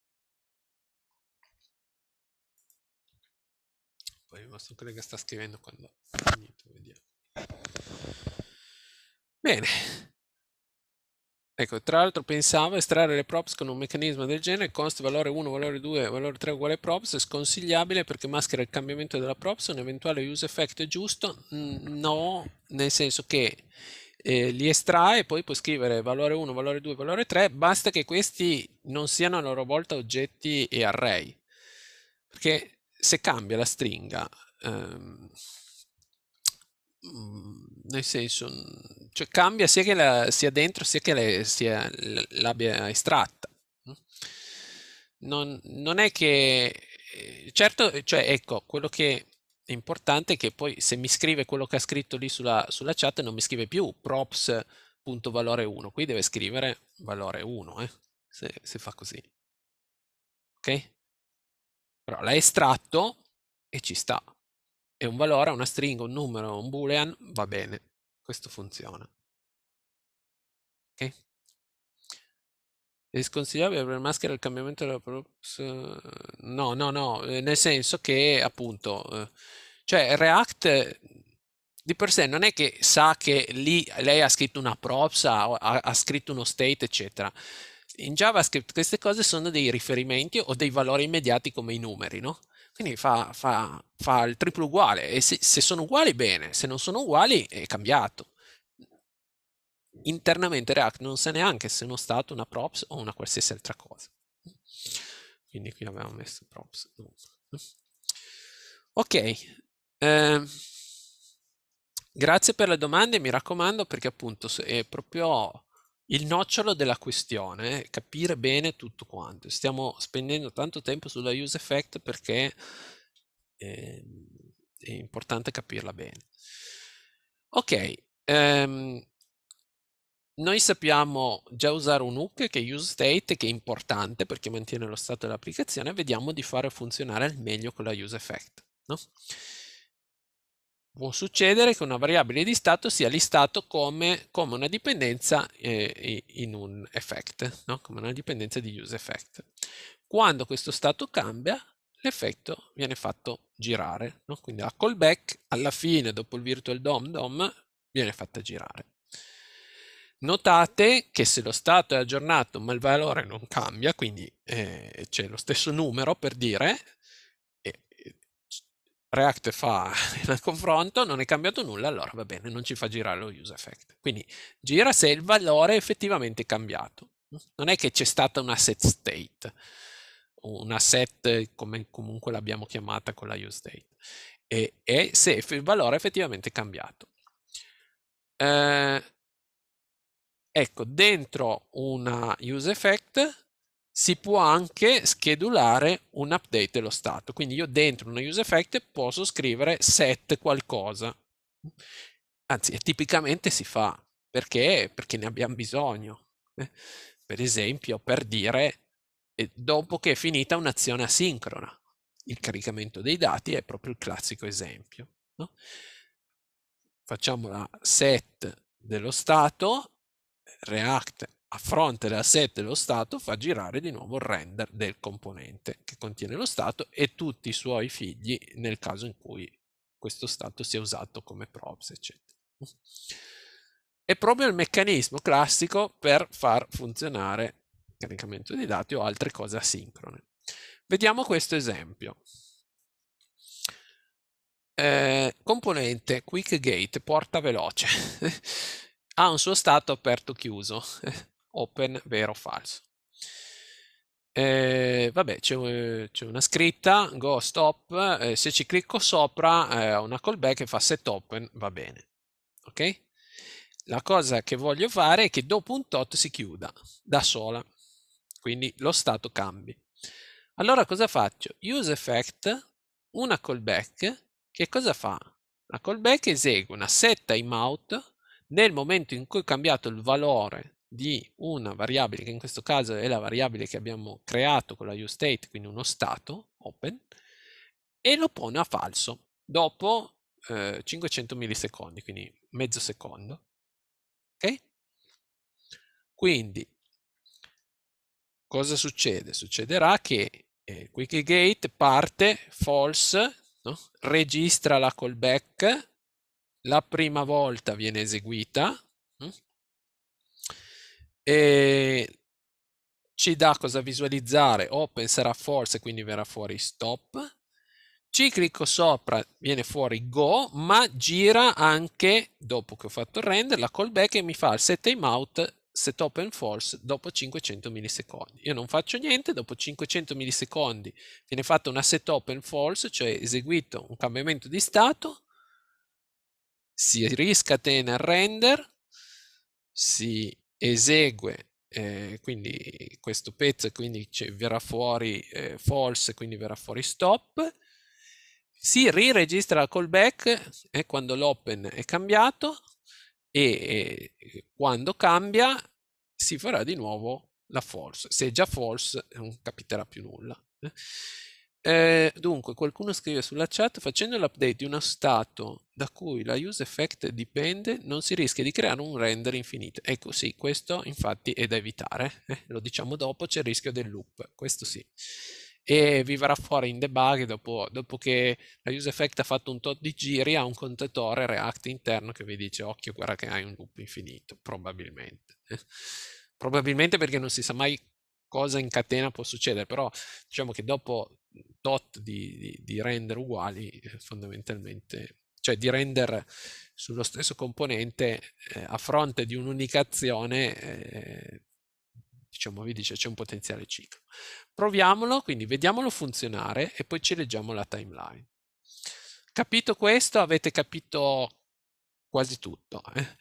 Poi il nostro che sta scrivendo quando... Niente, vediamo. Bene, Ecco, tra l'altro pensavo estrarre le props con un meccanismo del genere, const valore 1, valore 2, valore 3 uguale props, è sconsigliabile perché maschera il cambiamento della props, un eventuale use effect è giusto, no, nel senso che eh, li estrae e poi puoi scrivere valore 1, valore 2, valore 3, basta che questi non siano a loro volta oggetti e array, perché se cambia la stringa... Ehm, Mm, nel senso, mm, cioè cambia sia che la sia dentro sia che le, sia, l'abbia estratta. Non, non, è che, eh, certo, cioè ecco, quello che è importante è che poi se mi scrive quello che ha scritto lì sulla, sulla chat non mi scrive più props.valore 1, qui deve scrivere valore 1, eh, se, se fa così. Ok? Però l'ha estratto e ci sta è un valore una stringa, un numero, un boolean, va bene, questo funziona. Ok? È sconsigliabile per maschera il cambiamento della props? No, no, no, eh, nel senso che appunto, eh, cioè React di per sé non è che sa che lì lei ha scritto una props, ha, ha scritto uno state, eccetera. In JavaScript queste cose sono dei riferimenti o dei valori immediati come i numeri, no? Quindi fa, fa, fa il triplo uguale e se, se sono uguali bene, se non sono uguali è cambiato. Internamente React non sa neanche se è uno stato, una props o una qualsiasi altra cosa. Quindi qui abbiamo messo props. Ok. Eh, grazie per le domande, mi raccomando, perché appunto è proprio il nocciolo della questione è capire bene tutto quanto. Stiamo spendendo tanto tempo sulla use effect perché è, ehm, è importante capirla bene. Ok, um, noi sappiamo già usare un hook che è use state, che è importante perché mantiene lo stato dell'applicazione, vediamo di fare funzionare al meglio con la use effect. No? Può succedere che una variabile di stato sia listato come, come una dipendenza eh, in un effect, no? come una dipendenza di useEffect. Quando questo stato cambia, l'effetto viene fatto girare, no? quindi la callback alla fine, dopo il virtual DOM DOM, viene fatta girare. Notate che se lo stato è aggiornato ma il valore non cambia, quindi eh, c'è lo stesso numero per dire, React fa <laughs> il confronto, non è cambiato nulla, allora va bene, non ci fa girare lo use effect. Quindi gira se il valore è effettivamente cambiato. Non è che c'è stata una set state, una set come comunque l'abbiamo chiamata con la use state, e, e se il valore è effettivamente cambiato. Eh, ecco, dentro una use effect si può anche schedulare un update dello stato. Quindi io dentro una use effect posso scrivere set qualcosa. Anzi, tipicamente si fa perché? Perché ne abbiamo bisogno. Eh, per esempio, per dire eh, dopo che è finita un'azione asincrona. Il caricamento dei dati è proprio il classico esempio. No? Facciamo la set dello stato, React a fronte dell'asset dello stato fa girare di nuovo il render del componente che contiene lo stato e tutti i suoi figli nel caso in cui questo stato sia usato come props eccetera è proprio il meccanismo classico per far funzionare caricamento di dati o altre cose asincrone vediamo questo esempio eh, componente quick gate porta veloce <laughs> ha un suo stato aperto chiuso open vero o falso. Eh, vabbè, c'è, c'è, una scritta go stop. Eh, se ci clicco sopra, eh, una callback che fa set open, va bene. Ok? La cosa che voglio fare è che dopo un tot si chiuda da sola, quindi lo stato cambi. Allora cosa faccio? Use effect, una callback, che cosa fa? La callback esegue una setta in nel momento in cui ho cambiato il valore di una variabile che in questo caso è la variabile che abbiamo creato con la useState, quindi uno stato, open, e lo pone a falso dopo eh, 500 millisecondi, quindi mezzo secondo. Ok? Quindi, cosa succede? Succederà che eh, QuickGate parte false, no? registra la callback, la prima volta viene eseguita, e ci dà cosa visualizzare open sarà forse quindi verrà fuori stop ci clicco sopra viene fuori go ma gira anche dopo che ho fatto il render la callback e mi fa il set timeout set open false dopo 500 millisecondi io non faccio niente dopo 500 millisecondi viene fatta una set open false cioè eseguito un cambiamento di stato si riscatena il render si esegue eh, quindi questo pezzo quindi verrà fuori eh, false quindi verrà fuori stop si riregistra la callback eh, quando l'open è cambiato e, e quando cambia si farà di nuovo la false se è già false non capiterà più nulla eh. Eh, dunque, qualcuno scrive sulla chat, facendo l'update di uno stato da cui la use effect dipende, non si rischia di creare un render infinito. Ecco sì, questo infatti è da evitare, eh, lo diciamo dopo, c'è il rischio del loop, questo sì. E vi verrà fuori in debug dopo, dopo che la use effect ha fatto un tot di giri, ha un contatore React interno che vi dice occhio, guarda che hai un loop infinito, probabilmente. Eh. Probabilmente perché non si sa mai cosa in catena può succedere, però diciamo che dopo mhmm, tot di, di, di render uguali eh, fondamentalmente cioè di render sullo stesso componente eh, a fronte di un'unica azione, eh, diciamo, vi dice c'è un potenziale ciclo. Proviamolo, quindi vediamolo funzionare e poi ci leggiamo la timeline. Capito questo? Avete capito quasi tutto. Eh?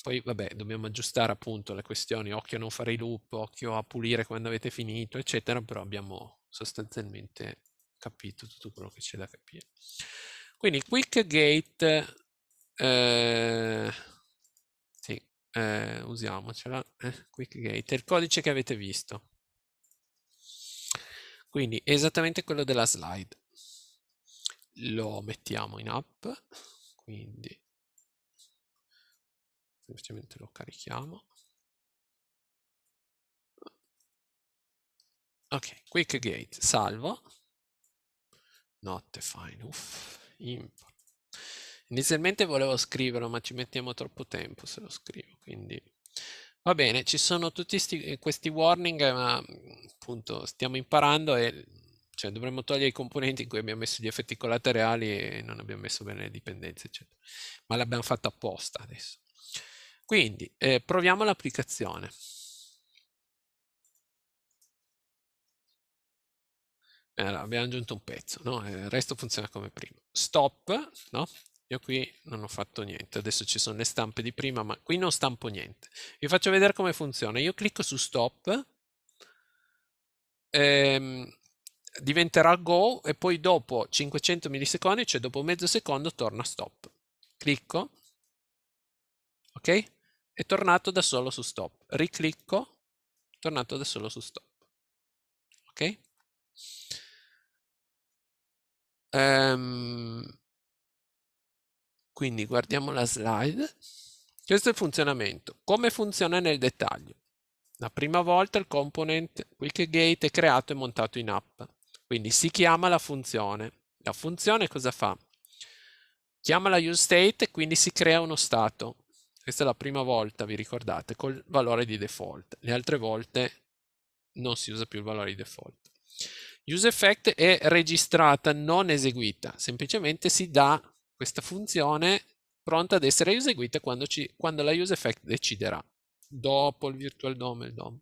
Poi vabbè, dobbiamo aggiustare appunto le questioni, occhio a non fare i loop, occhio a pulire quando avete finito, eccetera, però abbiamo sostanzialmente capito tutto quello che c'è da capire. Quindi quick gate, eh, sì, eh, usiamocela, eh, quick gate, è il codice che avete visto. Quindi esattamente quello della slide. Lo mettiamo in app, quindi semplicemente lo carichiamo. Ok, quick gate, salvo, Notte fine, uff, import. Inizialmente volevo scriverlo, ma ci mettiamo troppo tempo se lo scrivo, quindi va bene, ci sono tutti sti, eh, questi warning, ma appunto stiamo imparando e cioè, dovremmo togliere i componenti in cui abbiamo messo gli effetti collaterali e non abbiamo messo bene le dipendenze, eccetera. Ma l'abbiamo fatto apposta adesso. Quindi eh, proviamo l'applicazione. Eh, allora, abbiamo aggiunto un pezzo, no? Eh, il resto funziona come prima. Stop, no? Io qui non ho fatto niente, adesso ci sono le stampe di prima, ma qui non stampo niente. Vi faccio vedere come funziona. Io clicco su stop, ehm, diventerà go e poi dopo 500 millisecondi, cioè dopo mezzo secondo, torna stop. Clicco, ok? è tornato da solo su stop. Riclicco, tornato da solo su stop. Ok? Um, quindi guardiamo la slide. Questo è il funzionamento. Come funziona nel dettaglio? La prima volta il component QuickGate è creato e montato in app. Quindi si chiama la funzione. La funzione cosa fa? Chiama la useState e quindi si crea uno stato. Questa è la prima volta, vi ricordate, col valore di default. Le altre volte non si usa più il valore di default. UseEffect è registrata, non eseguita, semplicemente si dà questa funzione pronta ad essere eseguita quando, ci, quando la UseEffect deciderà, dopo il virtual DOM e il DOM.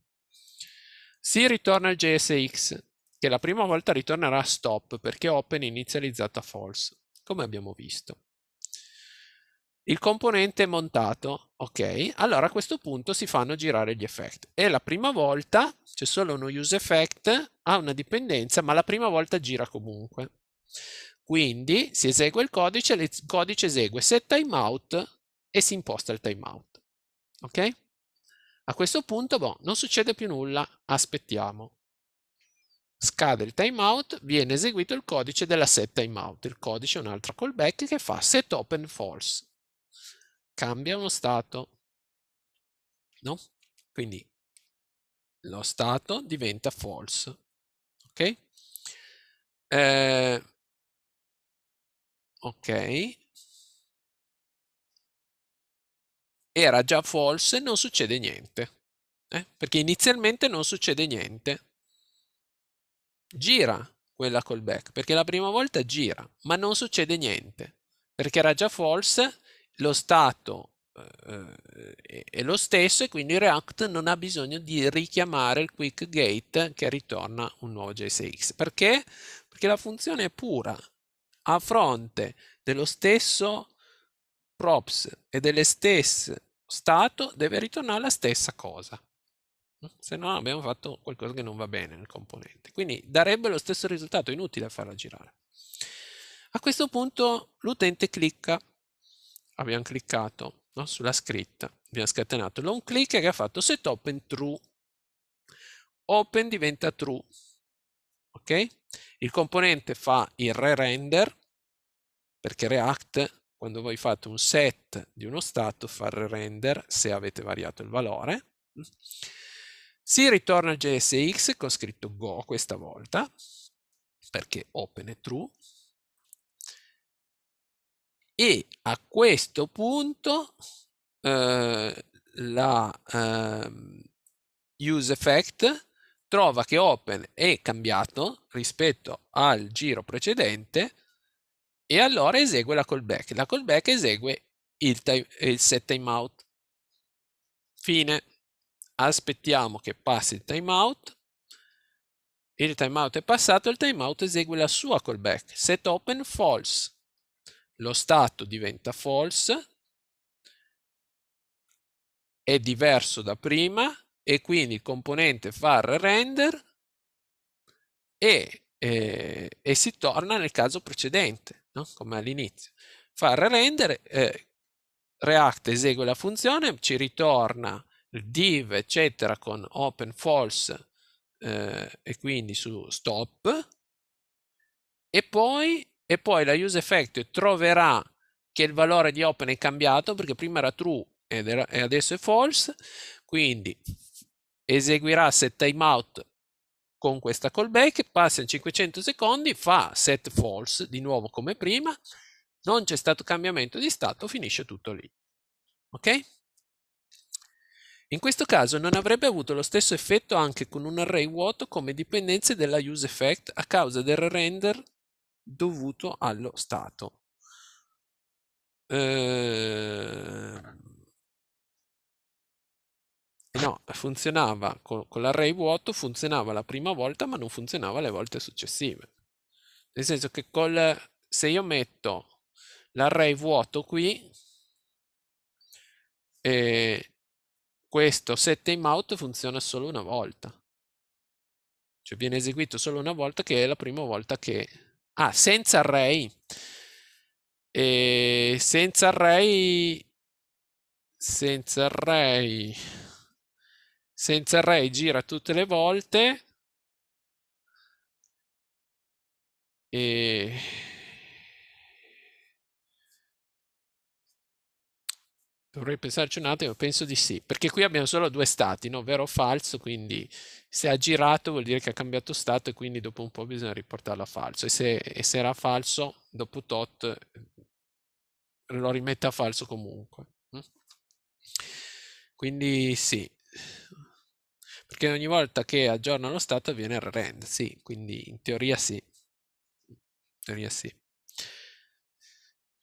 Si ritorna il JSX, che la prima volta ritornerà a stop perché open inizializzato a false, come abbiamo visto. Il componente è montato, ok? Allora a questo punto si fanno girare gli effect. E la prima volta c'è solo uno use effect, ha una dipendenza, ma la prima volta gira comunque. Quindi si esegue il codice, il codice esegue set timeout e si imposta il timeout. Ok? A questo punto, boh, non succede più nulla, aspettiamo. Scade il timeout, viene eseguito il codice della set timeout, il codice è un altro callback che fa set open false cambia uno stato, no? Quindi lo stato diventa false, ok? Eh, ok. Era già false, e non succede niente, eh? perché inizialmente non succede niente. Gira quella callback, perché la prima volta gira, ma non succede niente, perché era già false lo stato eh, è eh, lo stesso e quindi React non ha bisogno di richiamare il quick gate che ritorna un nuovo JSX. Perché? Perché la funzione è pura. A fronte dello stesso props e delle stesse stato deve ritornare la stessa cosa se no abbiamo fatto qualcosa che non va bene nel componente. Quindi darebbe lo stesso risultato, inutile farla girare. A questo punto l'utente clicca abbiamo cliccato no, sulla scritta, abbiamo scatenato l'on click e ha fatto set open true. Open diventa true. Ok? Il componente fa il re-render perché React quando voi fate un set di uno stato fa il re-render se avete variato il valore. Si ritorna JSX con scritto go questa volta perché open è true e a questo punto eh, la eh, use effect trova che open è cambiato rispetto al giro precedente e allora esegue la callback. La callback esegue il, time, il set timeout. Fine. Aspettiamo che passi il timeout. Il timeout è passato, il timeout esegue la sua callback. Set open false lo stato diventa false, è diverso da prima e quindi il componente far render e, e, eh, e si torna nel caso precedente, no? come all'inizio. Far render, eh, React esegue la funzione, ci ritorna il div eccetera con open false eh, e quindi su stop e poi e poi la use effect troverà che il valore di open è cambiato perché prima era true era, e adesso è false, quindi eseguirà set timeout con questa callback, passa in 500 secondi, fa set false di nuovo come prima, non c'è stato cambiamento di stato, finisce tutto lì. Ok? In questo caso non avrebbe avuto lo stesso effetto anche con un array vuoto come dipendenze della useEffect a causa del render dovuto allo Stato. Ehm, eh, no, funzionava con, con l'array vuoto, funzionava la prima volta, ma non funzionava le volte successive. Nel senso che col, se io metto l'array vuoto qui, eh, questo set timeout funziona solo una volta. Cioè viene eseguito solo una volta, che è la prima volta che Ah, senza array. E senza array senza array senza array gira tutte le volte e Dovrei pensarci un attimo, penso di sì, perché qui abbiamo solo due stati, no? vero o falso, quindi se ha girato vuol dire che ha cambiato stato e quindi dopo un po' bisogna riportarlo a falso e se, e se era falso dopo tot eh, lo rimette a falso comunque. Mm? Quindi sì, perché ogni volta che aggiorna lo stato viene il rend, sì, quindi in teoria sì, in teoria sì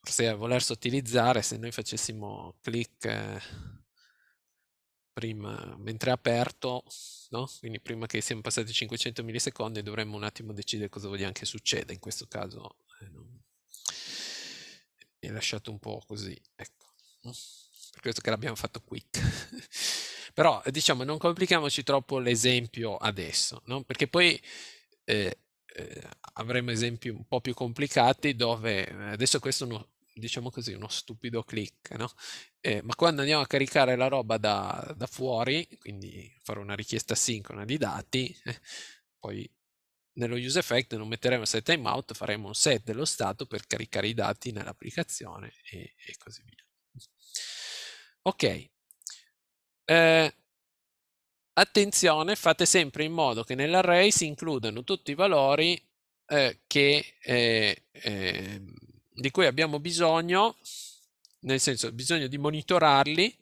forse a voler sottilizzare, se noi facessimo clic eh, prima, mentre è aperto, no? quindi prima che siamo passati 500 millisecondi, dovremmo un attimo decidere cosa vogliamo che succeda. In questo caso eh, non... mi è lasciato un po' così, ecco. Per questo che l'abbiamo fatto quick. <laughs> Però diciamo non complichiamoci troppo l'esempio adesso, no? perché poi eh, eh, avremo esempi un po' più complicati dove eh, adesso questo è uno, diciamo così, uno stupido click, no? eh, ma quando andiamo a caricare la roba da, da fuori, quindi fare una richiesta sincrona di dati, eh, poi nello use effect non metteremo set timeout, faremo un set dello stato per caricare i dati nell'applicazione e, e, così via. Ok. Eh, Attenzione, fate sempre in modo che nell'array si includano tutti i valori eh, che, eh, eh, di cui abbiamo bisogno, nel senso bisogno di monitorarli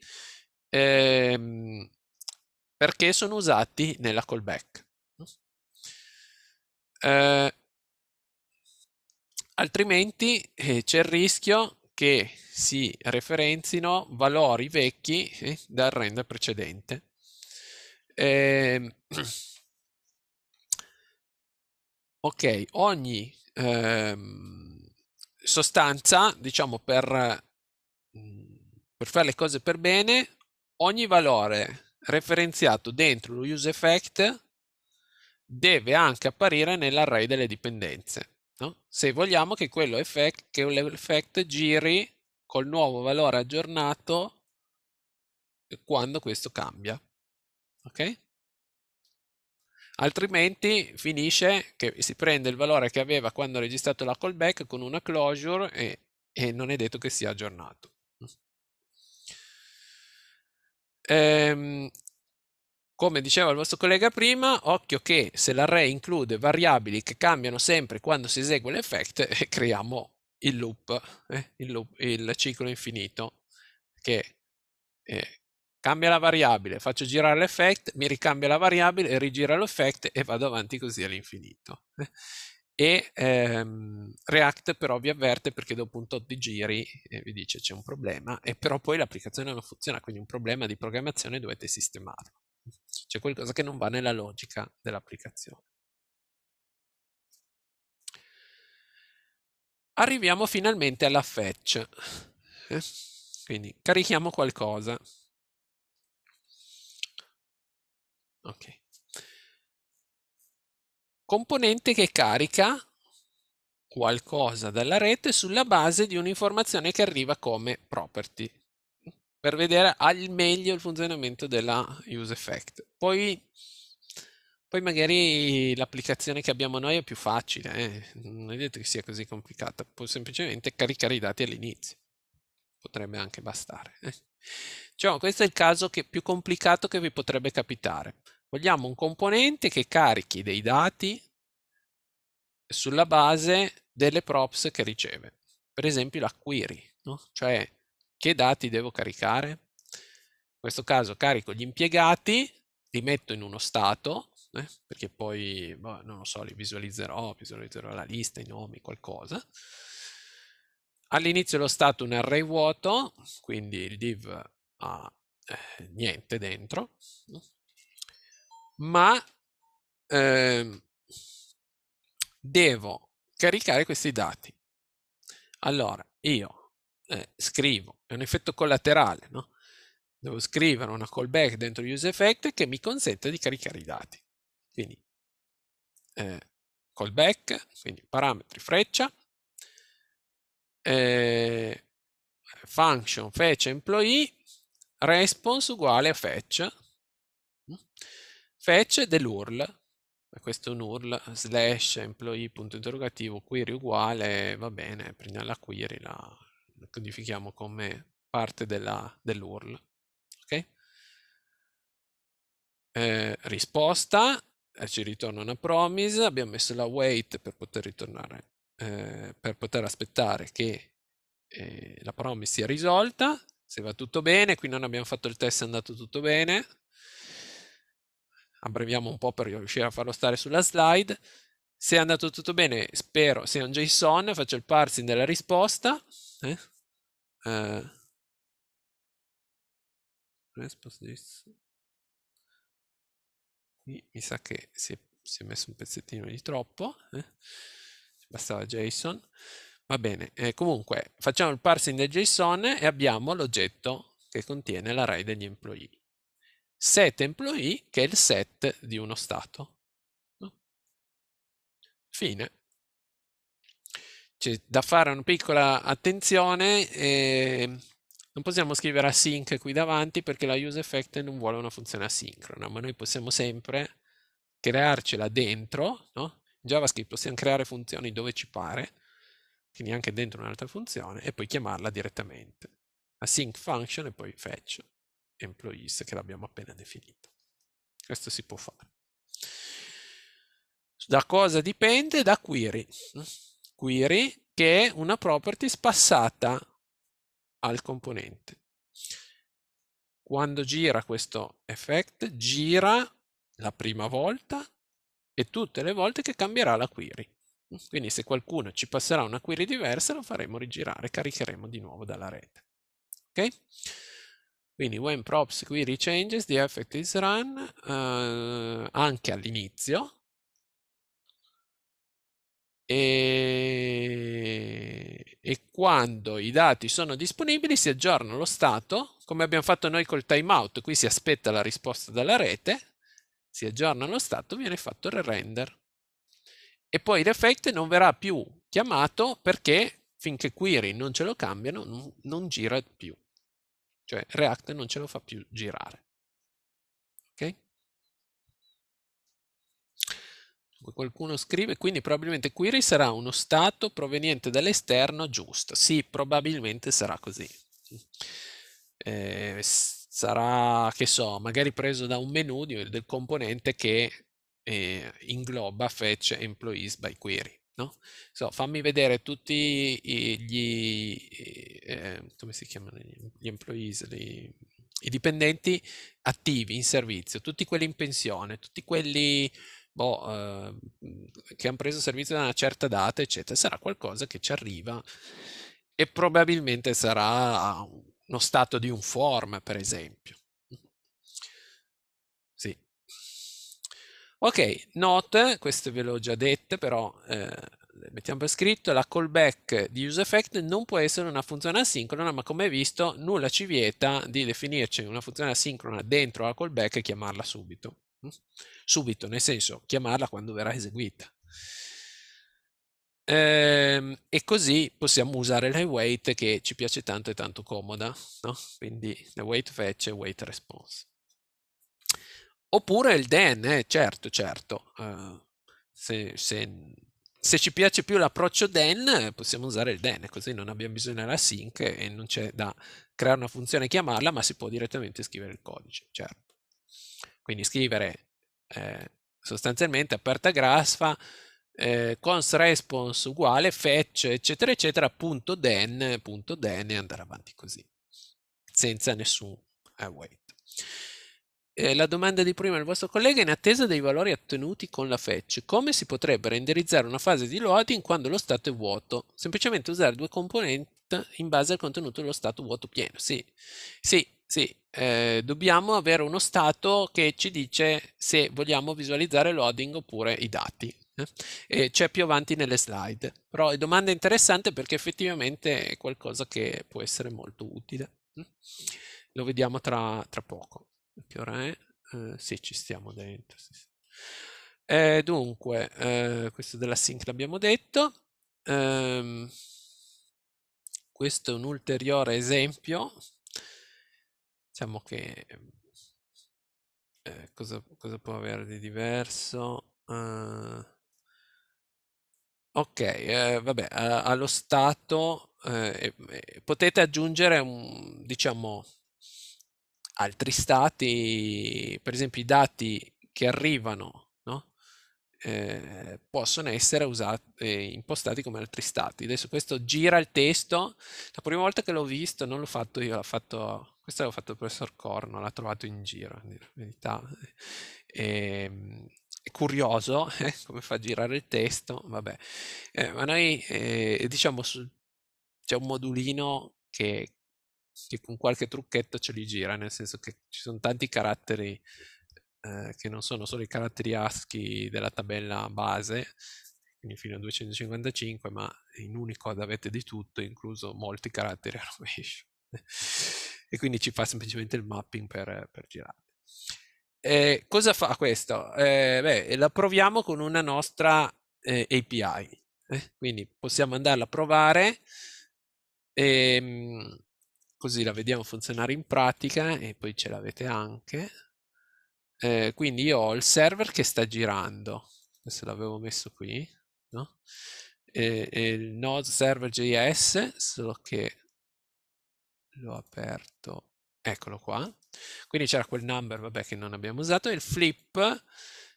ehm, perché sono usati nella callback. Eh, altrimenti eh, c'è il rischio che si referenzino valori vecchi eh, dal render precedente. Eh, <clears throat> ok, ogni eh, sostanza, diciamo per, mm, per fare le cose per bene, ogni valore referenziato dentro lo use effect deve anche apparire nell'array delle dipendenze. No? Se vogliamo che quello effect, che l'effect giri col nuovo valore aggiornato eh, quando questo cambia ok? Altrimenti finisce che si prende il valore che aveva quando ha registrato la callback con una closure e, e non è detto che sia aggiornato. Ehm, come diceva il vostro collega prima, occhio che se l'array include variabili che cambiano sempre quando si esegue l'effect, <laughs> eh, creiamo il loop, eh, il loop, il ciclo infinito che eh, cambia la variabile, faccio girare l'effect, mi ricambia la variabile, rigira l'effect e vado avanti così all'infinito. E ehm, React però vi avverte perché dopo un tot di giri eh, vi dice c'è un problema e però poi l'applicazione non funziona, quindi un problema di programmazione dovete sistemarlo. C'è qualcosa che non va nella logica dell'applicazione. Arriviamo finalmente alla fetch. Eh, quindi carichiamo qualcosa. Okay. Componente che carica qualcosa dalla rete sulla base di un'informazione che arriva come property per vedere al meglio il funzionamento della use effect. Poi, poi magari l'applicazione che abbiamo noi è più facile, eh? non è detto che sia così complicata, può semplicemente caricare i dati all'inizio potrebbe anche bastare. Cioè, questo è il caso che, più complicato che vi potrebbe capitare. Vogliamo un componente che carichi dei dati sulla base delle props che riceve. Per esempio la query, no? cioè che dati devo caricare? In questo caso carico gli impiegati, li metto in uno stato, eh, perché poi, boh, non lo so, li visualizzerò, visualizzerò la lista, i nomi, qualcosa. All'inizio lo stato un array vuoto, quindi il div ha eh, niente dentro, ma eh, devo caricare questi dati. Allora, io eh, scrivo, è un effetto collaterale, no? Devo scrivere una callback dentro useEffect che mi consente di caricare i dati. Quindi eh, callback, quindi parametri freccia, eh, function fetch employee response uguale a fetch mm, fetch dell'url questo è un url slash employee punto interrogativo query uguale va bene prendiamo la query la, la codifichiamo come parte della, dell'url ok eh, risposta eh, ci ritorna una promise abbiamo messo la wait per poter ritornare eh, per poter aspettare che eh, la promise sia risolta, se va tutto bene, qui non abbiamo fatto il test, è andato tutto bene, abbreviamo un po' per riuscire a farlo stare sulla slide, se è andato tutto bene, spero sia un JSON, faccio il parsing della risposta. Eh? Uh, Qui mi sa che si è, si è messo un pezzettino di troppo. Eh? bastava JSON. Va bene, eh, comunque facciamo il parsing del JSON e abbiamo l'oggetto che contiene l'array degli employee. Set employee che è il set di uno stato. Fine. C'è da fare una piccola attenzione, eh, non possiamo scrivere async qui davanti perché la useEffect non vuole una funzione asincrona, ma noi possiamo sempre crearcela dentro, no? In JavaScript possiamo creare funzioni dove ci pare, quindi anche dentro un'altra funzione, e poi chiamarla direttamente. Async function e poi fetch employees che l'abbiamo appena definito. Questo si può fare. Da cosa dipende? Da query. Query che è una properties passata al componente. Quando gira questo effect, gira la prima volta e tutte le volte che cambierà la query. Quindi se qualcuno ci passerà una query diversa lo faremo rigirare, caricheremo di nuovo dalla rete. Ok? Quindi when props query changes, the effect is run eh, anche all'inizio e, e quando i dati sono disponibili si aggiorna lo stato come abbiamo fatto noi col timeout, qui si aspetta la risposta dalla rete si aggiorna lo stato, viene fatto il render. E poi l'effetto non verrà più chiamato perché finché query non ce lo cambiano non gira più. Cioè React non ce lo fa più girare. Ok? Qualcuno scrive, quindi probabilmente query sarà uno stato proveniente dall'esterno giusto. Sì, probabilmente sarà così. Eh, sarà, che so, magari preso da un menu del componente che eh, ingloba fetch employees by query. No? So, fammi vedere tutti gli, eh, come si chiamano gli employees, gli, i dipendenti attivi in servizio, tutti quelli in pensione, tutti quelli boh, eh, che hanno preso servizio da una certa data, eccetera, sarà qualcosa che ci arriva e probabilmente sarà uno stato di un form, per esempio. Sì. Ok, note, queste ve le ho già dette, però eh, mettiamo per scritto, la callback di useEffect non può essere una funzione asincrona, ma come visto nulla ci vieta di definirci una funzione asincrona dentro la callback e chiamarla subito. Subito, nel senso chiamarla quando verrà eseguita. Ehm, e così possiamo usare la weight che ci piace tanto e tanto comoda, no? quindi la fetch e weight response. Oppure il then, eh, certo, certo, uh, se, se, se, ci piace più l'approccio then possiamo usare il then, così non abbiamo bisogno della sync e non c'è da creare una funzione e chiamarla, ma si può direttamente scrivere il codice, certo. Quindi scrivere eh, sostanzialmente aperta grasfa, eh, cons response uguale fetch eccetera eccetera punto den punto den e andare avanti così senza nessun await eh, eh, la domanda di prima del vostro collega in attesa dei valori ottenuti con la fetch come si potrebbe renderizzare una fase di loading quando lo stato è vuoto semplicemente usare due componenti in base al contenuto dello stato vuoto pieno sì sì sì eh, dobbiamo avere uno stato che ci dice se vogliamo visualizzare loading oppure i dati eh? c'è più avanti nelle slide. Però è domanda interessante perché effettivamente è qualcosa che può essere molto utile. Lo vediamo tra, tra poco. Che ora è? Eh, sì, ci stiamo dentro. Sì, sì. Eh, dunque, eh, questo della sync l'abbiamo detto. Ehm, questo è un ulteriore esempio. Diciamo che eh, cosa, cosa, può avere di diverso? Uh, Ok, ehm, vabbè, a allo stato, ehm, e potete aggiungere diciamo, altri stati, per esempio i dati che arrivano, no, ehm, possono essere usa ehm, impostati come altri stati. Adesso questo gira il testo, la prima volta che l'ho visto, non l'ho fatto io, l'ha fatto questo l'aveva fatto il professor Corno, l'ha trovato in giro, a verità. Ehm curioso <laughs> eh, come fa a girare il testo, vabbè. Eh, ma noi eh, diciamo c'è un modulino che, che, con qualche trucchetto ce li gira, nel senso che ci sono tanti caratteri eh, che non sono solo i caratteri ASCII della tabella base, quindi fino a 255, ma in Unicode avete di tutto, incluso molti caratteri <laughs> a rovescio. e quindi ci fa semplicemente il mapping per, per girarli. Eh, cosa fa questo? Eh, beh, la proviamo con una nostra eh, API, eh? quindi possiamo andarla a provare e ehm, così la vediamo funzionare in pratica e poi ce l'avete anche. Eh, quindi io ho il server che sta girando, questo l'avevo messo qui, no? e, e il node server.js, solo che l'ho aperto, eccolo qua quindi c'era quel number, vabbè, che non abbiamo usato, e il flip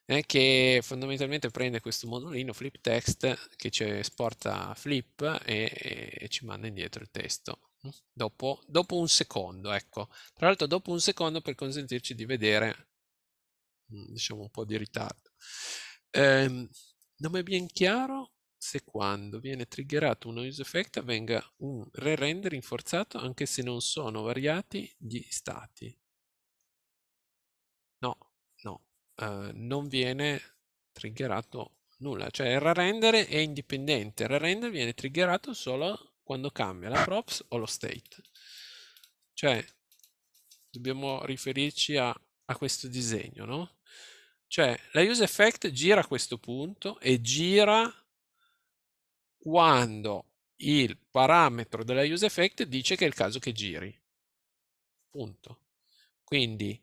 eh, che fondamentalmente prende questo modulino flip text che ci esporta flip e, e, e ci manda indietro il testo. Mm, dopo, dopo, un secondo, ecco. Tra l'altro dopo un secondo per consentirci di vedere, mm, diciamo un po' di ritardo. Ehm, non è ben chiaro se quando viene triggerato un noise effect venga un re-rendering forzato anche se non sono variati gli stati. Eh, non viene triggerato nulla, cioè il RRender è indipendente, il RRender viene triggerato solo quando cambia la props o lo state. Cioè dobbiamo riferirci a, a questo disegno, no? Cioè la use effect gira a questo punto e gira quando il parametro della use effect dice che è il caso che giri. Punto. Quindi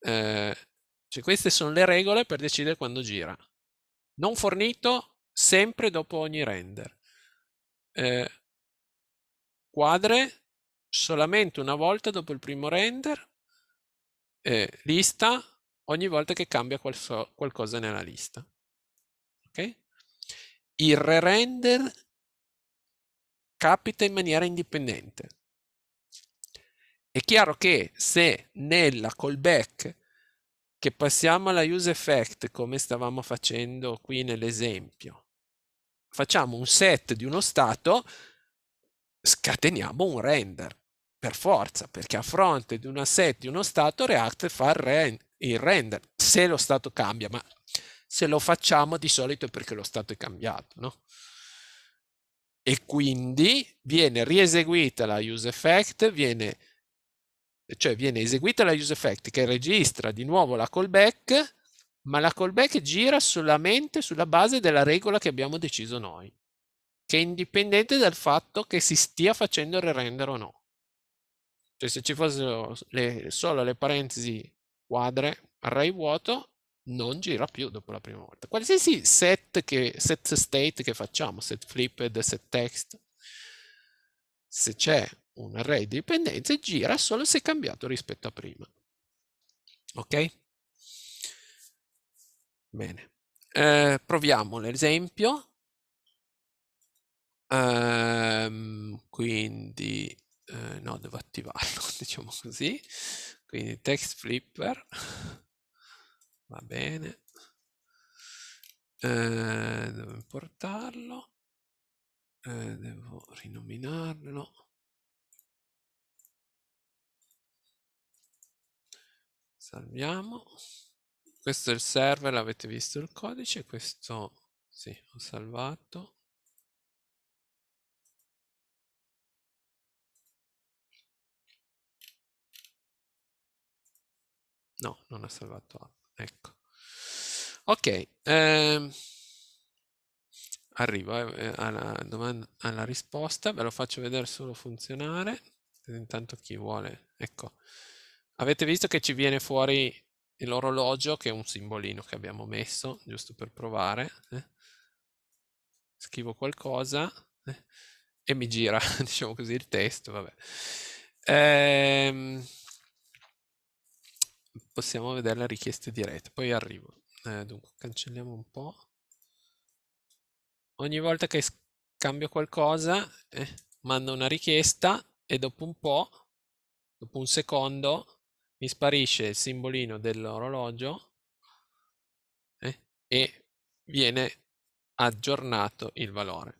eh, cioè, queste sono le regole per decidere quando gira. Non fornito sempre dopo ogni render. Eh, quadre solamente una volta dopo il primo render. Eh, lista ogni volta che cambia qualso, qualcosa nella lista. Okay? Il re-render capita in maniera indipendente. È chiaro che se nella callback che passiamo alla use effect come stavamo facendo qui nell'esempio. Facciamo un set di uno stato, scateniamo un render per forza, perché a fronte di una set di uno stato React fa il render, se lo stato cambia, ma se lo facciamo di solito è perché lo stato è cambiato, no? E quindi viene rieseguita la use effect, viene cioè viene eseguita la use effect che registra di nuovo la callback, ma la callback gira solamente sulla base della regola che abbiamo deciso noi, che è indipendente dal fatto che si stia facendo il re-render o no. Cioè se ci fossero le, solo le parentesi quadre, array vuoto, non gira più dopo la prima volta. Qualsiasi set, che, set state che facciamo, set flipped, set text, se c'è un array di dipendenze gira solo se cambiato rispetto a prima. Ok? Bene. Eh, proviamo l'esempio. Um, quindi, eh, no, devo attivarlo, <laughs> diciamo così. Quindi text flipper. Va bene. Eh, devo importarlo. Eh, devo rinominarlo. salviamo questo è il server l'avete visto il codice questo sì ho salvato no non ha salvato ecco ok ehm, arrivo eh, eh, alla, domanda, alla risposta ve lo faccio vedere solo funzionare intanto chi vuole ecco Avete visto che ci viene fuori l'orologio, che è un simbolino che abbiamo messo, giusto per provare. Eh? Scrivo qualcosa eh? e mi gira, <laughs> diciamo così, il testo. Vabbè. Ehm, possiamo vedere le richieste dirette, poi arrivo. Eh, dunque, cancelliamo un po'. Ogni volta che cambio qualcosa, eh, mando una richiesta e dopo un po', dopo un secondo, mi sparisce il simbolino dell'orologio eh, e viene aggiornato il valore.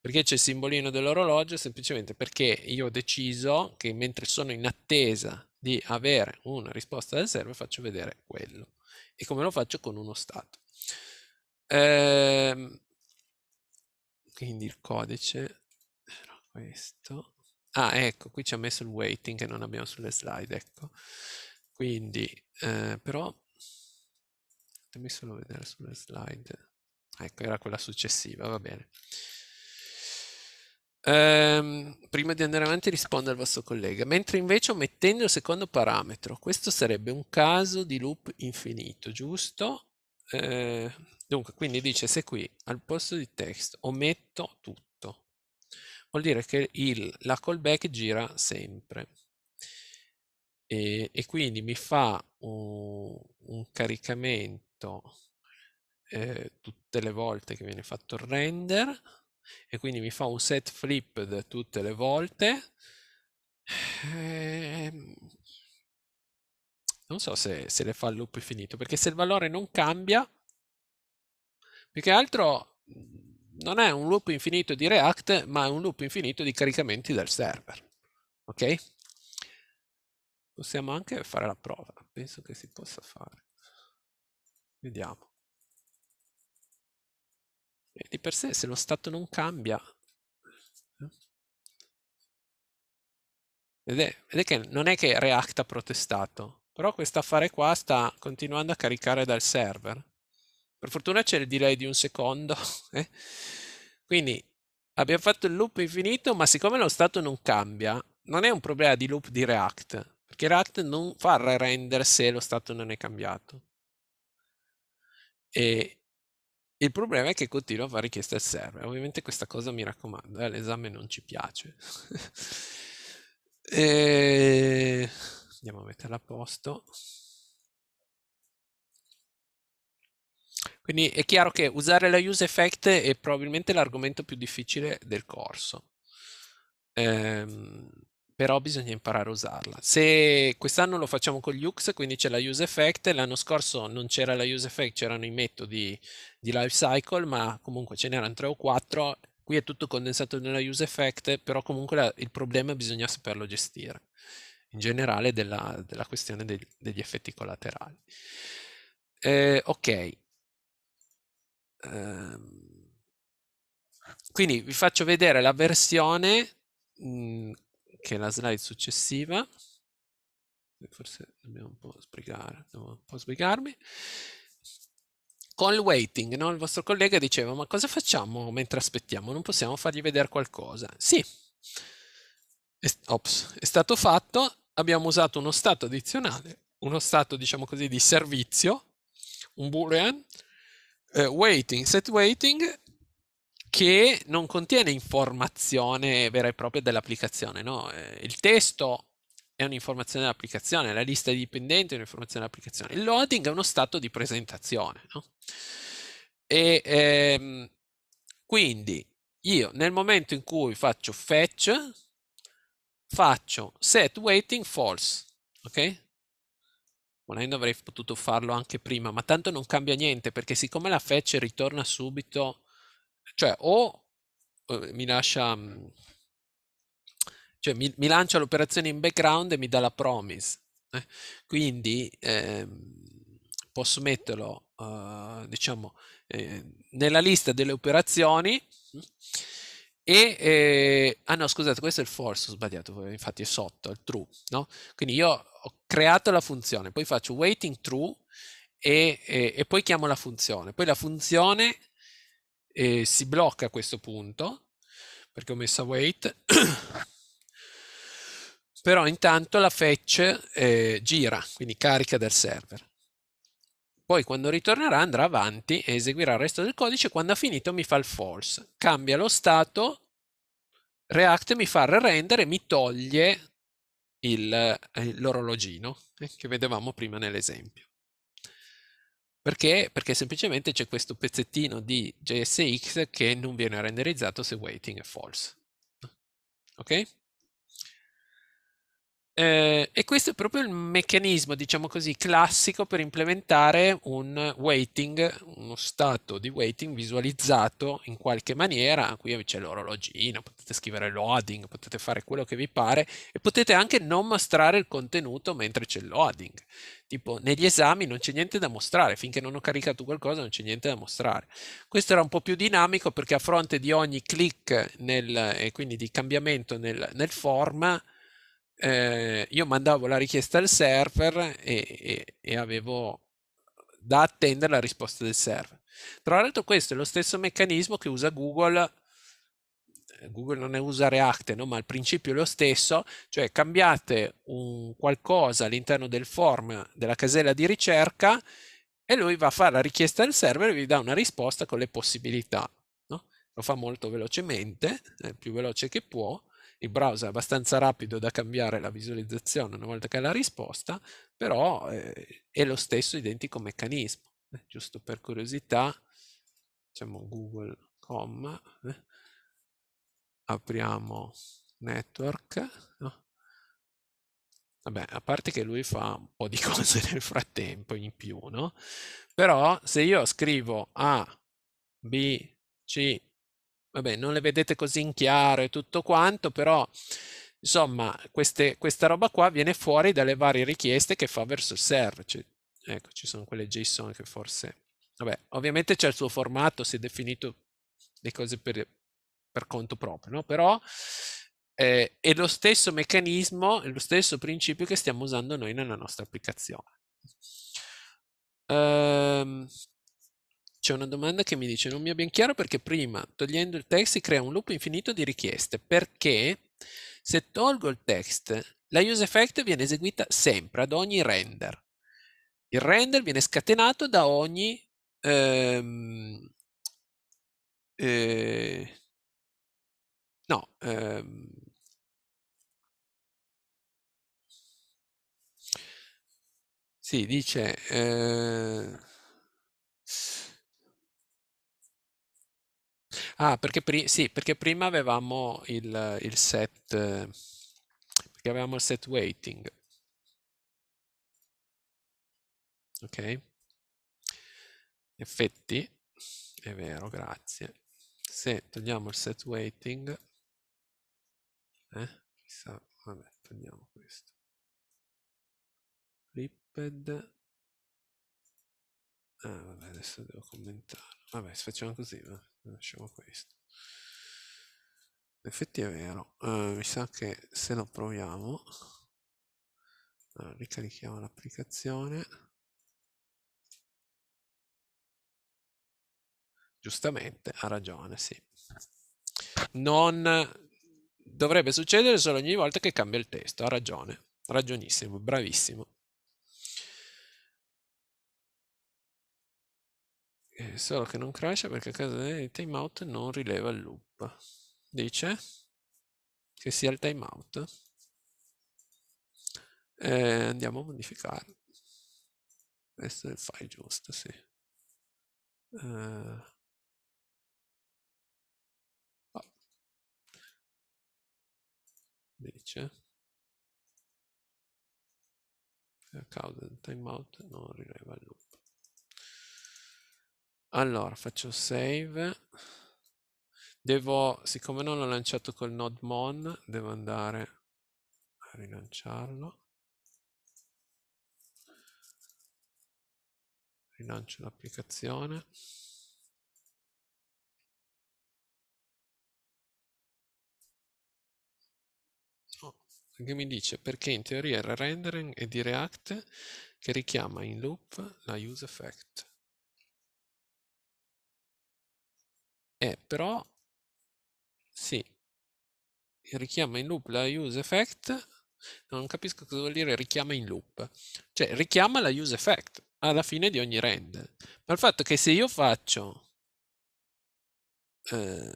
Perché c'è il simbolino dell'orologio? Semplicemente perché io ho deciso che mentre sono in attesa di avere una risposta del server faccio vedere quello. E come lo faccio? Con uno stato. Ehm, quindi il codice era questo. Ah, ecco, qui ci ha messo il waiting che non abbiamo sulle slide, ecco. Quindi, eh, però, fatemi solo vedere sulle slide. Ecco, era quella successiva, va bene. Ehm, prima di andare avanti rispondo al vostro collega. Mentre invece mettendo il secondo parametro, questo sarebbe un caso di loop infinito, giusto? Ehm, dunque, quindi dice se qui al posto di text ometto tutto vuol dire che il, la callback gira sempre. E, e quindi mi fa un, un caricamento eh, tutte le volte che viene fatto il render e quindi mi fa un set flip tutte le volte. Eh, non so se, se, le fa il loop finito perché se il valore non cambia, più che altro non è un loop infinito di React, ma è un loop infinito di caricamenti del server. Ok? Possiamo anche fare la prova, penso che si possa fare. Vediamo. E di per sé se lo stato non cambia... Vedete, eh? che non è che React ha protestato, però questo affare qua sta continuando a caricare dal server per fortuna ce ne direi di un secondo. <laughs> Eh. Quindi abbiamo fatto il loop infinito, ma siccome lo stato non cambia, non è un problema di loop di React, perché React non fa re-render se lo stato non è cambiato. E il problema è che continua a fare richieste al server. Ovviamente questa cosa mi raccomando, eh, l'esame non ci piace. <laughs> e... Andiamo a metterla a posto. Quindi è chiaro che usare la use effect è probabilmente l'argomento più difficile del corso. Ehm, però bisogna imparare a usarla. Se quest'anno lo facciamo con gli UX, quindi c'è la use effect, l'anno scorso non c'era la use effect, c'erano i metodi di life cycle, ma comunque ce n'erano tre o quattro. Qui è tutto condensato nella use effect, però comunque la, il problema bisogna saperlo gestire, in generale della, della questione dei, degli effetti collaterali. Eh, ok, Ehm, quindi vi faccio vedere la versione mh, mhmm, che è la slide successiva forse dobbiamo un po' sbrigare devo un po' sbrigarmi con il waiting no? il vostro collega diceva ma cosa facciamo mentre aspettiamo non possiamo fargli vedere qualcosa sì è, ops, è stato fatto abbiamo usato uno stato addizionale uno stato diciamo così di servizio un boolean eh, waiting, set waiting che non contiene informazione vera e propria dell'applicazione. No? Eh, il testo è un'informazione dell'applicazione, la lista di dipendenti è un'informazione dell'applicazione, il loading è uno stato di presentazione. No? E, ehm, quindi io nel momento in cui faccio fetch, faccio set waiting false, ok? volendo boh, avrei potuto farlo anche prima, ma tanto non cambia niente perché siccome la fetch ritorna subito, cioè o eh, mi lascia, mm, cioè mi, mi lancia l'operazione in background e mi dà la promise, eh. quindi eh, posso metterlo, eh, diciamo, eh, nella lista delle operazioni. E, eh, ah no, scusate, questo è il force, ho sbagliato, infatti è sotto, è il true, no? Quindi io ho creato la funzione, poi faccio waiting true e, e, e poi chiamo la funzione. Poi la funzione eh, si blocca a questo punto, perché ho messo wait, <clears throat> però intanto la fetch eh, gira, quindi carica del server. Poi quando ritornerà andrà avanti e eseguirà il resto del codice, quando ha finito mi fa il false, cambia lo stato, React mi fa re-render e mi toglie il, eh, l'orologino eh, che vedevamo prima nell'esempio. Perché? Perché semplicemente c'è questo pezzettino di JSX che non viene renderizzato se waiting è false. Ok? Eh, e questo è proprio il meccanismo, diciamo così, classico per implementare un waiting, uno stato di waiting visualizzato in qualche maniera. Qui c'è l'orologino, potete scrivere loading, potete fare quello che vi pare e potete anche non mostrare il contenuto mentre c'è il loading. Tipo, negli esami non c'è niente da mostrare, finché non ho caricato qualcosa non c'è niente da mostrare. Questo era un po' più dinamico perché a fronte di ogni click nel, e quindi di cambiamento nel, nel form eh, io mandavo la richiesta al server e, e, e avevo da attendere la risposta del server. Tra l'altro questo è lo stesso meccanismo che usa Google eh, Google non ne usa React, no? ma il principio è lo stesso, cioè cambiate qualcosa all'interno del form della casella di ricerca e lui va a fare la richiesta al server e vi dà una risposta con le possibilità. No? Lo fa molto velocemente, è eh, più veloce che può, il browser è abbastanza rapido da cambiare la visualizzazione una volta che ha la risposta, però eh, è lo stesso identico meccanismo. Eh, giusto per curiosità, diciamo google.com, eh, apriamo network, no? Vabbè, a parte che lui fa un po' di <laughs> cose nel frattempo in più, no? Però se io scrivo A, B, C, vabbè, non le vedete così in chiaro e tutto quanto, però insomma, queste, questa roba qua viene fuori dalle varie richieste che fa verso il server. Cioè, ecco, ci sono quelle JSON che forse... Vabbè, ovviamente c'è il suo formato, si è definito le cose per, per conto proprio, no? Però eh, è lo stesso meccanismo, è lo stesso principio che stiamo usando noi nella nostra applicazione. Ehm, c'è una domanda che mi dice non mi è ben chiaro perché prima togliendo il text si crea un loop infinito di richieste perché se tolgo il text la use effect viene eseguita sempre ad ogni render. Il render viene scatenato da ogni ehm, eh, no ehm, sì dice eh, Ah, perché, pri- sì, perché prima avevamo il, il set, eh, perché avevamo il set waiting. Ok? Effetti, è vero, grazie. Se togliamo il set waiting, eh, chissà, vabbè, togliamo questo. Ripped. Ah, vabbè, adesso devo commentare. Vabbè, facciamo così, va? lasciamo questo in effetti è vero uh, mi sa che se lo proviamo allora, ricarichiamo l'applicazione giustamente ha ragione sì non dovrebbe succedere solo ogni volta che cambia il testo ha ragione ragionissimo bravissimo Eh, solo che non crasha perché a causa del timeout non rileva il loop. Dice che sia il timeout. Eh, andiamo a modificare. Questo è il file giusto, sì. Uh, oh. Dice a causa del timeout non rileva il loop. Allora, faccio save. Devo, siccome non l'ho lanciato col node mon, devo andare a rilanciarlo. Rilancio l'applicazione. Oh, che mi dice perché in teoria era rendering e di React che richiama in loop la use effect. Eh, però sì, richiama in loop la use effect. Non capisco cosa vuol dire richiama in loop. Cioè, richiama la use effect alla fine di ogni rend. Ma il fatto che se io faccio eh,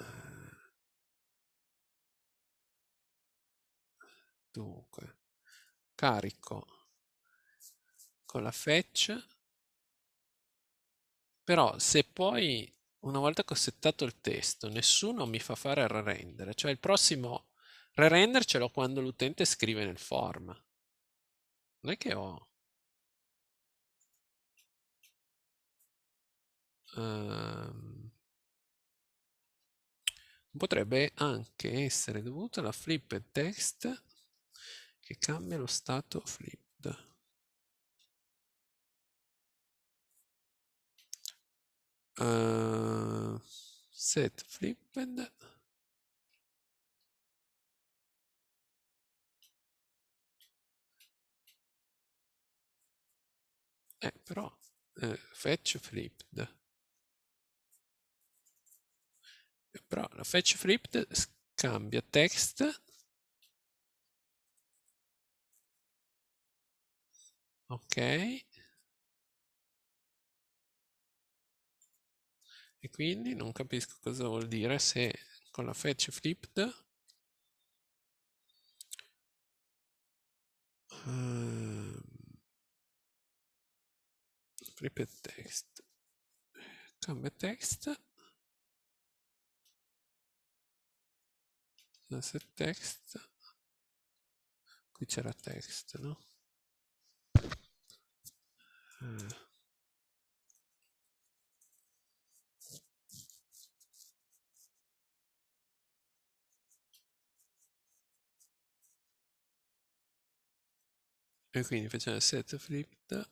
eh dunque carico con la fetch però se poi, una volta che ho settato il testo, nessuno mi fa fare il re-render, cioè il prossimo re-render ce l'ho quando l'utente scrive nel form. Non è che ho... Um, potrebbe anche essere dovuto alla flipped text che cambia lo stato flipped. uh, set flip eh però eh, fetch flipped eh, però la fetch flipped cambia text ok E quindi non capisco cosa vuol dire se con la fetch flipped uh, ehm, flipped text cambia text non set text qui c'era text no uh. e quindi facciamo set flipped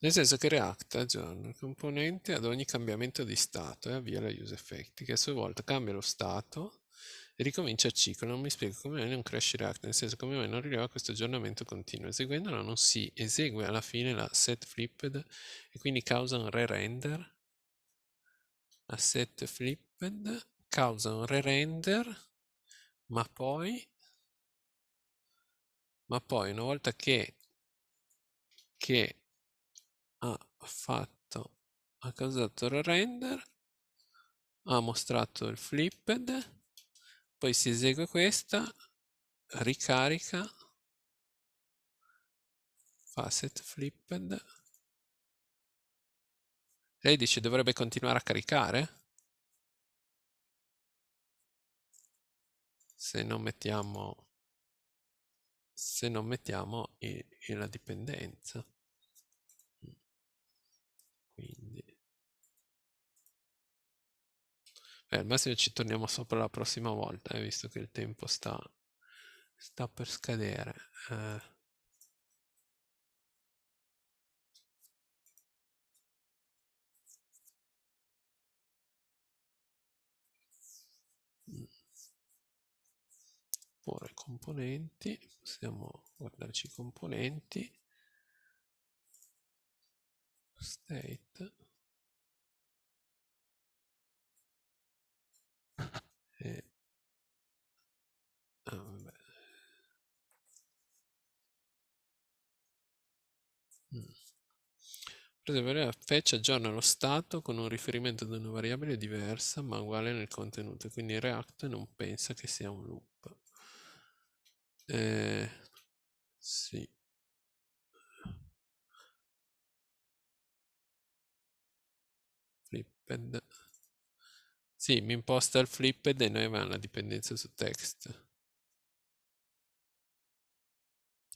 nel senso che React aggiorna il componente ad ogni cambiamento di stato e eh, avvia la use effect che a sua volta cambia lo stato e ricomincia il ciclo non mi spiego come mai non cresce React nel senso come mai non rileva questo aggiornamento continuo eseguendolo non si esegue alla fine la set flipped e quindi causa un re-render a set flipped causa un re-render ma poi ma poi una volta che, che ha fatto ha causato il render ha mostrato il flipped poi si esegue questa ricarica facet flipped lei dice dovrebbe continuare a caricare se non mettiamo se non mettiamo e, e la dipendenza. Quindi Beh, al massimo ci torniamo sopra la prossima volta, eh, visto che il tempo sta, sta per scadere. Eh. esporre componenti, possiamo guardarci i componenti, state, e, ah, vabbè. Mm. Per esempio, la fetch aggiorna lo stato con un riferimento ad una variabile diversa ma uguale nel contenuto, quindi React non pensa che sia un loop. Eh, sì. Flipped. Sì, mi imposta il flipped e noi avevamo la dipendenza su text.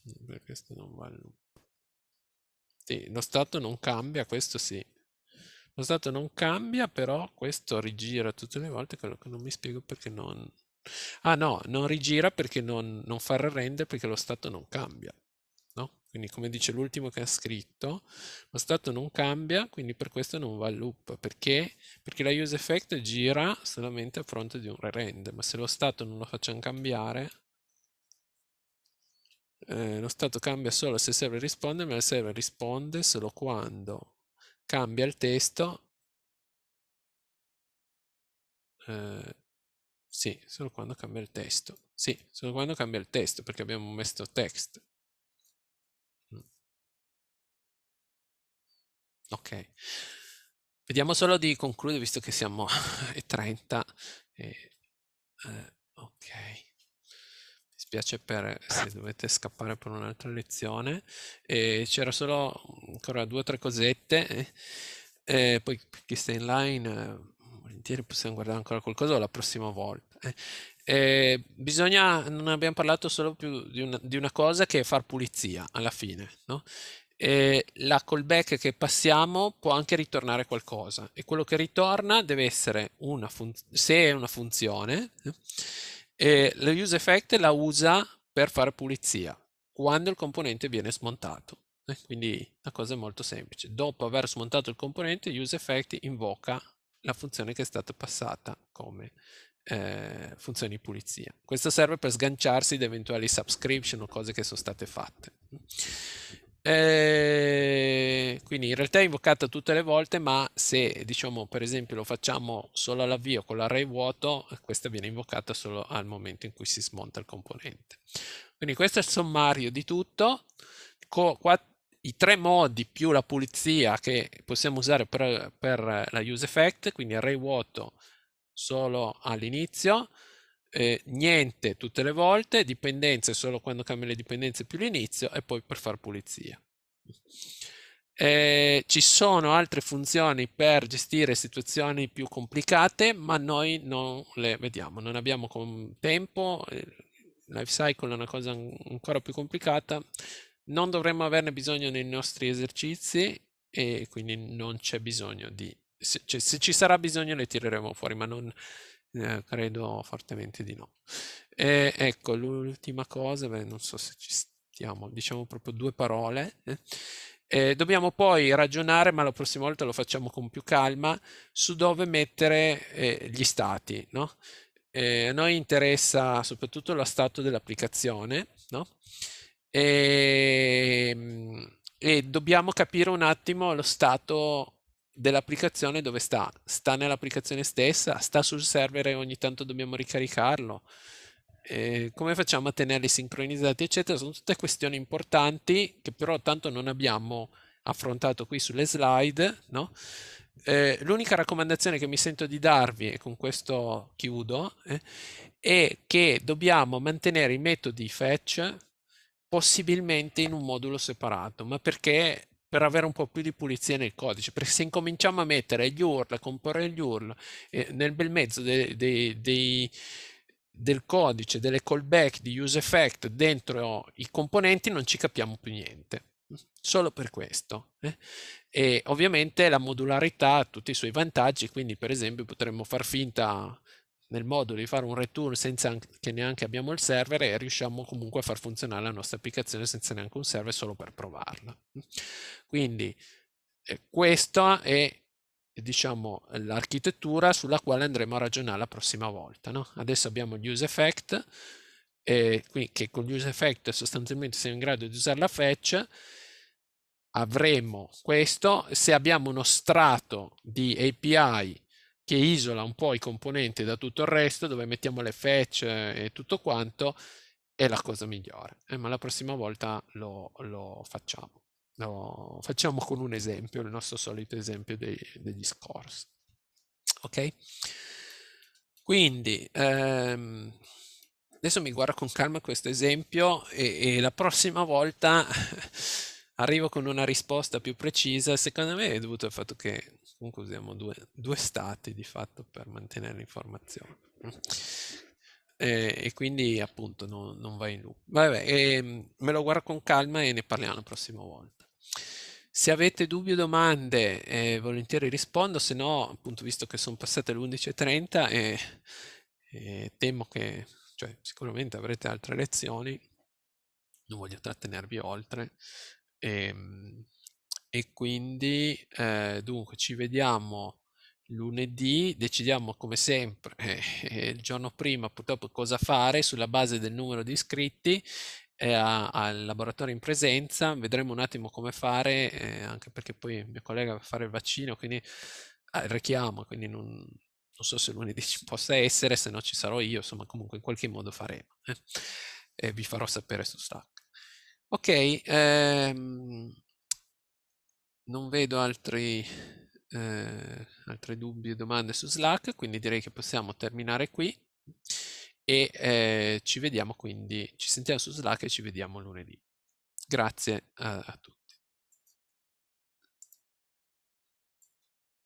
Eh, perché questo non vale. Sì, lo stato non cambia, questo sì. Lo stato non cambia, però questo rigira tutte le volte, quello che non mi spiego perché non Ah no, non rigira perché non, non fa rende perché lo stato non cambia. No? Quindi come dice l'ultimo che ha scritto, lo stato non cambia, quindi per questo non va al loop. Perché? Perché la use effect gira solamente a fronte di un re ma se lo stato non lo facciamo cambiare, eh, lo stato cambia solo se il server risponde, ma il server risponde solo quando cambia il testo eh, sì, solo quando cambia il testo. Sì, solo quando cambia il testo, perché abbiamo messo text. Mm. Ok. Vediamo solo di concludere, visto che siamo <laughs> e 30. E, eh, ok. Mi spiace per, se <coughs> dovete scappare per un'altra lezione. E c'era solo ancora due o tre cosette. Eh, e, poi chi sta in line eh, volentieri possiamo guardare ancora qualcosa la prossima volta. Eh. Eh, bisogna, non abbiamo parlato solo più di una, di una cosa che è far pulizia alla fine, no? Eh, la callback che passiamo può anche ritornare qualcosa e quello che ritorna deve essere una funzione, se è una funzione, eh, lo use effect la usa per fare pulizia quando il componente viene smontato. Eh, quindi la cosa è molto semplice. Dopo aver smontato il componente, use effect invoca la funzione che è stata passata come eh, funzione di pulizia. Questo serve per sganciarsi da eventuali subscription o cose che sono state fatte. E eh, quindi in realtà è invocata tutte le volte, ma se diciamo per esempio lo facciamo solo all'avvio con l'array vuoto, questa viene invocata solo al momento in cui si smonta il componente. Quindi questo è il sommario di tutto. Co- i tre modi più la pulizia che possiamo usare per, per la use effect, quindi array vuoto solo all'inizio, eh, niente tutte le volte, dipendenze solo quando cambia le dipendenze più l'inizio e poi per far pulizia. Eh, ci sono altre funzioni per gestire situazioni più complicate, ma noi non le vediamo, non abbiamo tempo, il eh, life è una cosa ancora più complicata, non dovremmo averne bisogno nei nostri esercizi e quindi non c'è bisogno di... Se, cioè, se ci sarà bisogno le tireremo fuori, ma non eh, credo fortemente di no. E, ecco, l'ultima cosa, beh, non so se ci stiamo, diciamo proprio due parole. Eh. Eh, dobbiamo poi ragionare, ma la prossima volta lo facciamo con più calma, su dove mettere eh, gli stati. No? a noi interessa soprattutto lo stato dell'applicazione, no? E, ehm, e dobbiamo capire un attimo lo stato dell'applicazione dove sta? Sta nell'applicazione stessa? Sta sul server e ogni tanto dobbiamo ricaricarlo? E ehm, come facciamo a tenerli sincronizzati, eccetera? Sono tutte questioni importanti che però tanto non abbiamo affrontato qui sulle slide, no? Eh, l'unica raccomandazione che mi sento di darvi, e con questo chiudo, eh, è che dobbiamo mantenere i metodi fetch possibilmente in un modulo separato, ma perché per avere un po' più di pulizia nel codice, perché se incominciamo a mettere gli URL, a comporre gli URL eh, nel bel mezzo dei, dei, dei, del codice, delle callback di use effect dentro i componenti, non ci capiamo più niente. Solo per questo. Eh? E ovviamente la modularità ha tutti i suoi vantaggi, quindi per esempio potremmo far finta nel modo di fare un return senza che neanche abbiamo il server e riusciamo comunque a far funzionare la nostra applicazione senza neanche un server solo per provarla. Quindi eh, questa è diciamo l'architettura sulla quale andremo a ragionare la prossima volta. No? Adesso abbiamo gli use effect, eh, che con gli use effect sostanzialmente siamo in grado di usare la fetch avremo questo se abbiamo uno strato di API che isola un po' i componenti da tutto il resto, dove mettiamo le fetch e tutto quanto, è la cosa migliore. Eh, ma la prossima volta lo, lo facciamo. Lo facciamo con un esempio, il nostro solito esempio dei, degli scores. Ok? Quindi, ehm, adesso mi guardo con calma questo esempio e, e la prossima volta <laughs> arrivo con una risposta più precisa. Secondo me è dovuto al fatto che Comunque usiamo due, due stati di fatto per mantenere l'informazione. E, e quindi appunto non, non va in loop. Vabbè, e, ehm, me lo guardo con calma e ne parliamo la prossima volta. Se avete dubbi o domande, eh, volentieri rispondo, se no, appunto, visto che sono passate le 11.30 e, e temo che, cioè, sicuramente avrete altre lezioni, non voglio trattenervi oltre, e, ehm, e quindi eh, dunque ci vediamo lunedì, decidiamo come sempre eh, eh, il giorno prima purtroppo cosa fare sulla base del numero di iscritti eh, al laboratorio in presenza, vedremo un attimo come fare, eh, anche perché poi il mio collega va a fare il vaccino, quindi ah, il richiamo, quindi non, non, so se lunedì ci possa essere, se no ci sarò io, insomma comunque in qualche modo faremo eh. e vi farò sapere su Stack. Ok, ehm, non vedo altri, eh, altri dubbi o domande su Slack, quindi direi che possiamo terminare qui e eh, ci vediamo quindi, ci sentiamo su Slack e ci vediamo lunedì. Grazie a, a tutti.